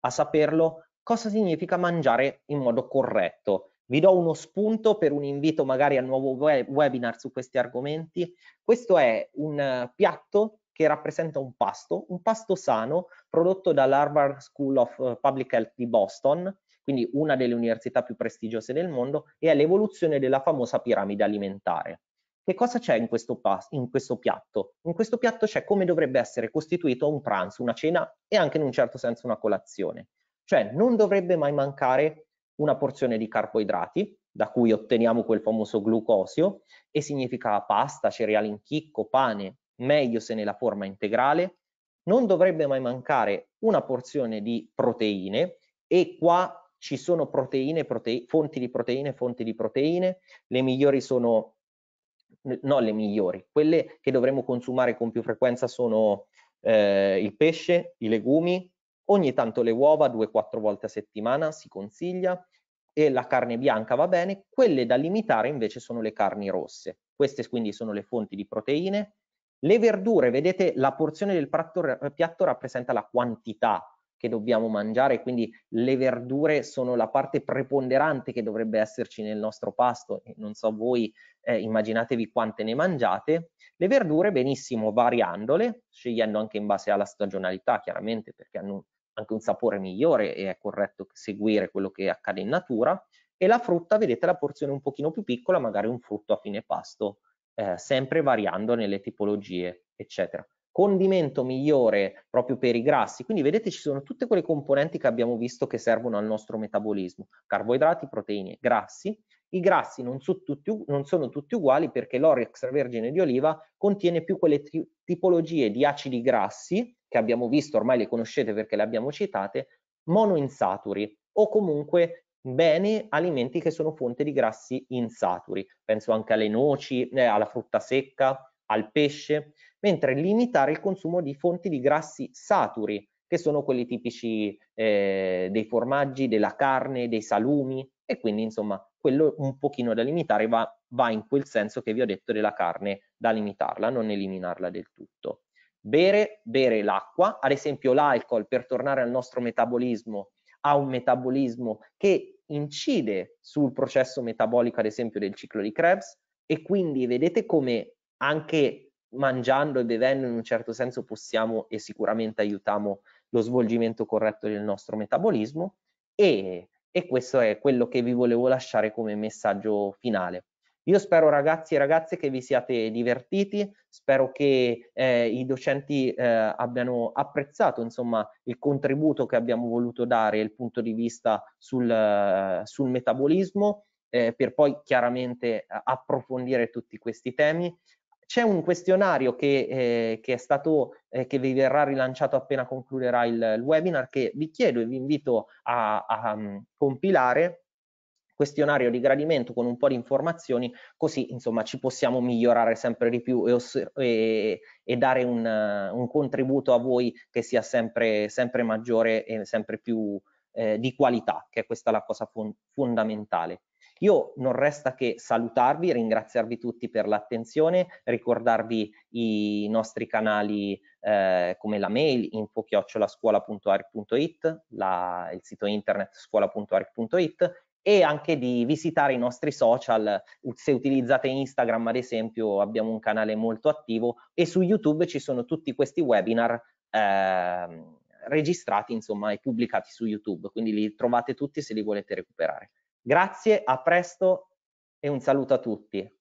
a saperlo, cosa significa mangiare in modo corretto. Vi do uno spunto per un invito magari al nuovo web, webinar su questi argomenti. Questo è un piatto che rappresenta un pasto, un pasto sano prodotto dall'Harvard School of eh, Public Health di Boston quindi una delle università più prestigiose del mondo, e all'evoluzione della famosa piramide alimentare. Che cosa c'è in, in questo, piatto? In questo piatto c'è come dovrebbe essere costituito un pranzo, una cena e anche in un certo senso una colazione. Cioè non dovrebbe mai mancare una porzione di carboidrati, da cui otteniamo quel famoso glucosio, e significa pasta, cereali in chicco, pane, meglio se nella forma integrale. Non dovrebbe mai mancare una porzione di proteine, e qua ci sono proteine, prote... fonti di proteine, fonti di proteine, le migliori sono, no le migliori, quelle che dovremmo consumare con più frequenza sono eh, il pesce, i legumi, ogni tanto le uova 2-4 volte a settimana si consiglia e la carne bianca va bene, quelle da limitare invece sono le carni rosse, queste quindi sono le fonti di proteine, le verdure, vedete la porzione del piatto rappresenta la quantità che dobbiamo mangiare, quindi le verdure sono la parte preponderante che dovrebbe esserci nel nostro pasto, non so voi, eh, immaginatevi quante ne mangiate, le verdure benissimo variandole, scegliendo anche in base alla stagionalità chiaramente perché hanno anche un sapore migliore e è corretto seguire quello che accade in natura, e la frutta vedete la porzione un pochino più piccola, magari un frutto a fine pasto, eh, sempre variando nelle tipologie, eccetera condimento migliore proprio per i grassi. Quindi vedete ci sono tutte quelle componenti che abbiamo visto che servono al nostro metabolismo, carboidrati, proteine, grassi. I grassi non, so tutti, non sono tutti uguali perché l'olio extravergine di oliva contiene più quelle tri- tipologie di acidi grassi che abbiamo visto, ormai le conoscete perché le abbiamo citate, monoinsaturi o comunque bene alimenti che sono fonte di grassi insaturi. Penso anche alle noci, eh, alla frutta secca, al pesce mentre limitare il consumo di fonti di grassi saturi, che sono quelli tipici eh, dei formaggi, della carne, dei salumi e quindi insomma quello un pochino da limitare va, va in quel senso che vi ho detto della carne, da limitarla, non eliminarla del tutto. Bere, bere l'acqua, ad esempio l'alcol per tornare al nostro metabolismo ha un metabolismo che incide sul processo metabolico ad esempio del ciclo di Krebs e quindi vedete come anche mangiando e bevendo in un certo senso possiamo e sicuramente aiutiamo lo svolgimento corretto del nostro metabolismo e, e questo è quello che vi volevo lasciare come messaggio finale. Io spero ragazzi e ragazze che vi siate divertiti, spero che eh, i docenti eh, abbiano apprezzato insomma, il contributo che abbiamo voluto dare, il punto di vista sul, uh, sul metabolismo, eh, per poi chiaramente eh, approfondire tutti questi temi. C'è un questionario che, eh, che, è stato, eh, che vi verrà rilanciato appena concluderà il, il, webinar che vi chiedo e vi invito a, a, a mm, compilare questionario di gradimento con un po' di informazioni, così insomma ci possiamo migliorare sempre di più e, e, e dare un, un, contributo a voi che sia sempre, sempre maggiore e sempre più eh, di qualità, che è questa la cosa fon fondamentale. Io non resta che salutarvi, ringraziarvi tutti per l'attenzione, ricordarvi i nostri canali eh, come la mail info-scuola.aric.it, il sito internet scuola.arc.it e anche di visitare i nostri social. Se utilizzate Instagram, ad esempio, abbiamo un canale molto attivo e su YouTube ci sono tutti questi webinar eh, registrati, insomma, e pubblicati su YouTube, quindi li trovate tutti se li volete recuperare. Grazie, a presto e un saluto a tutti.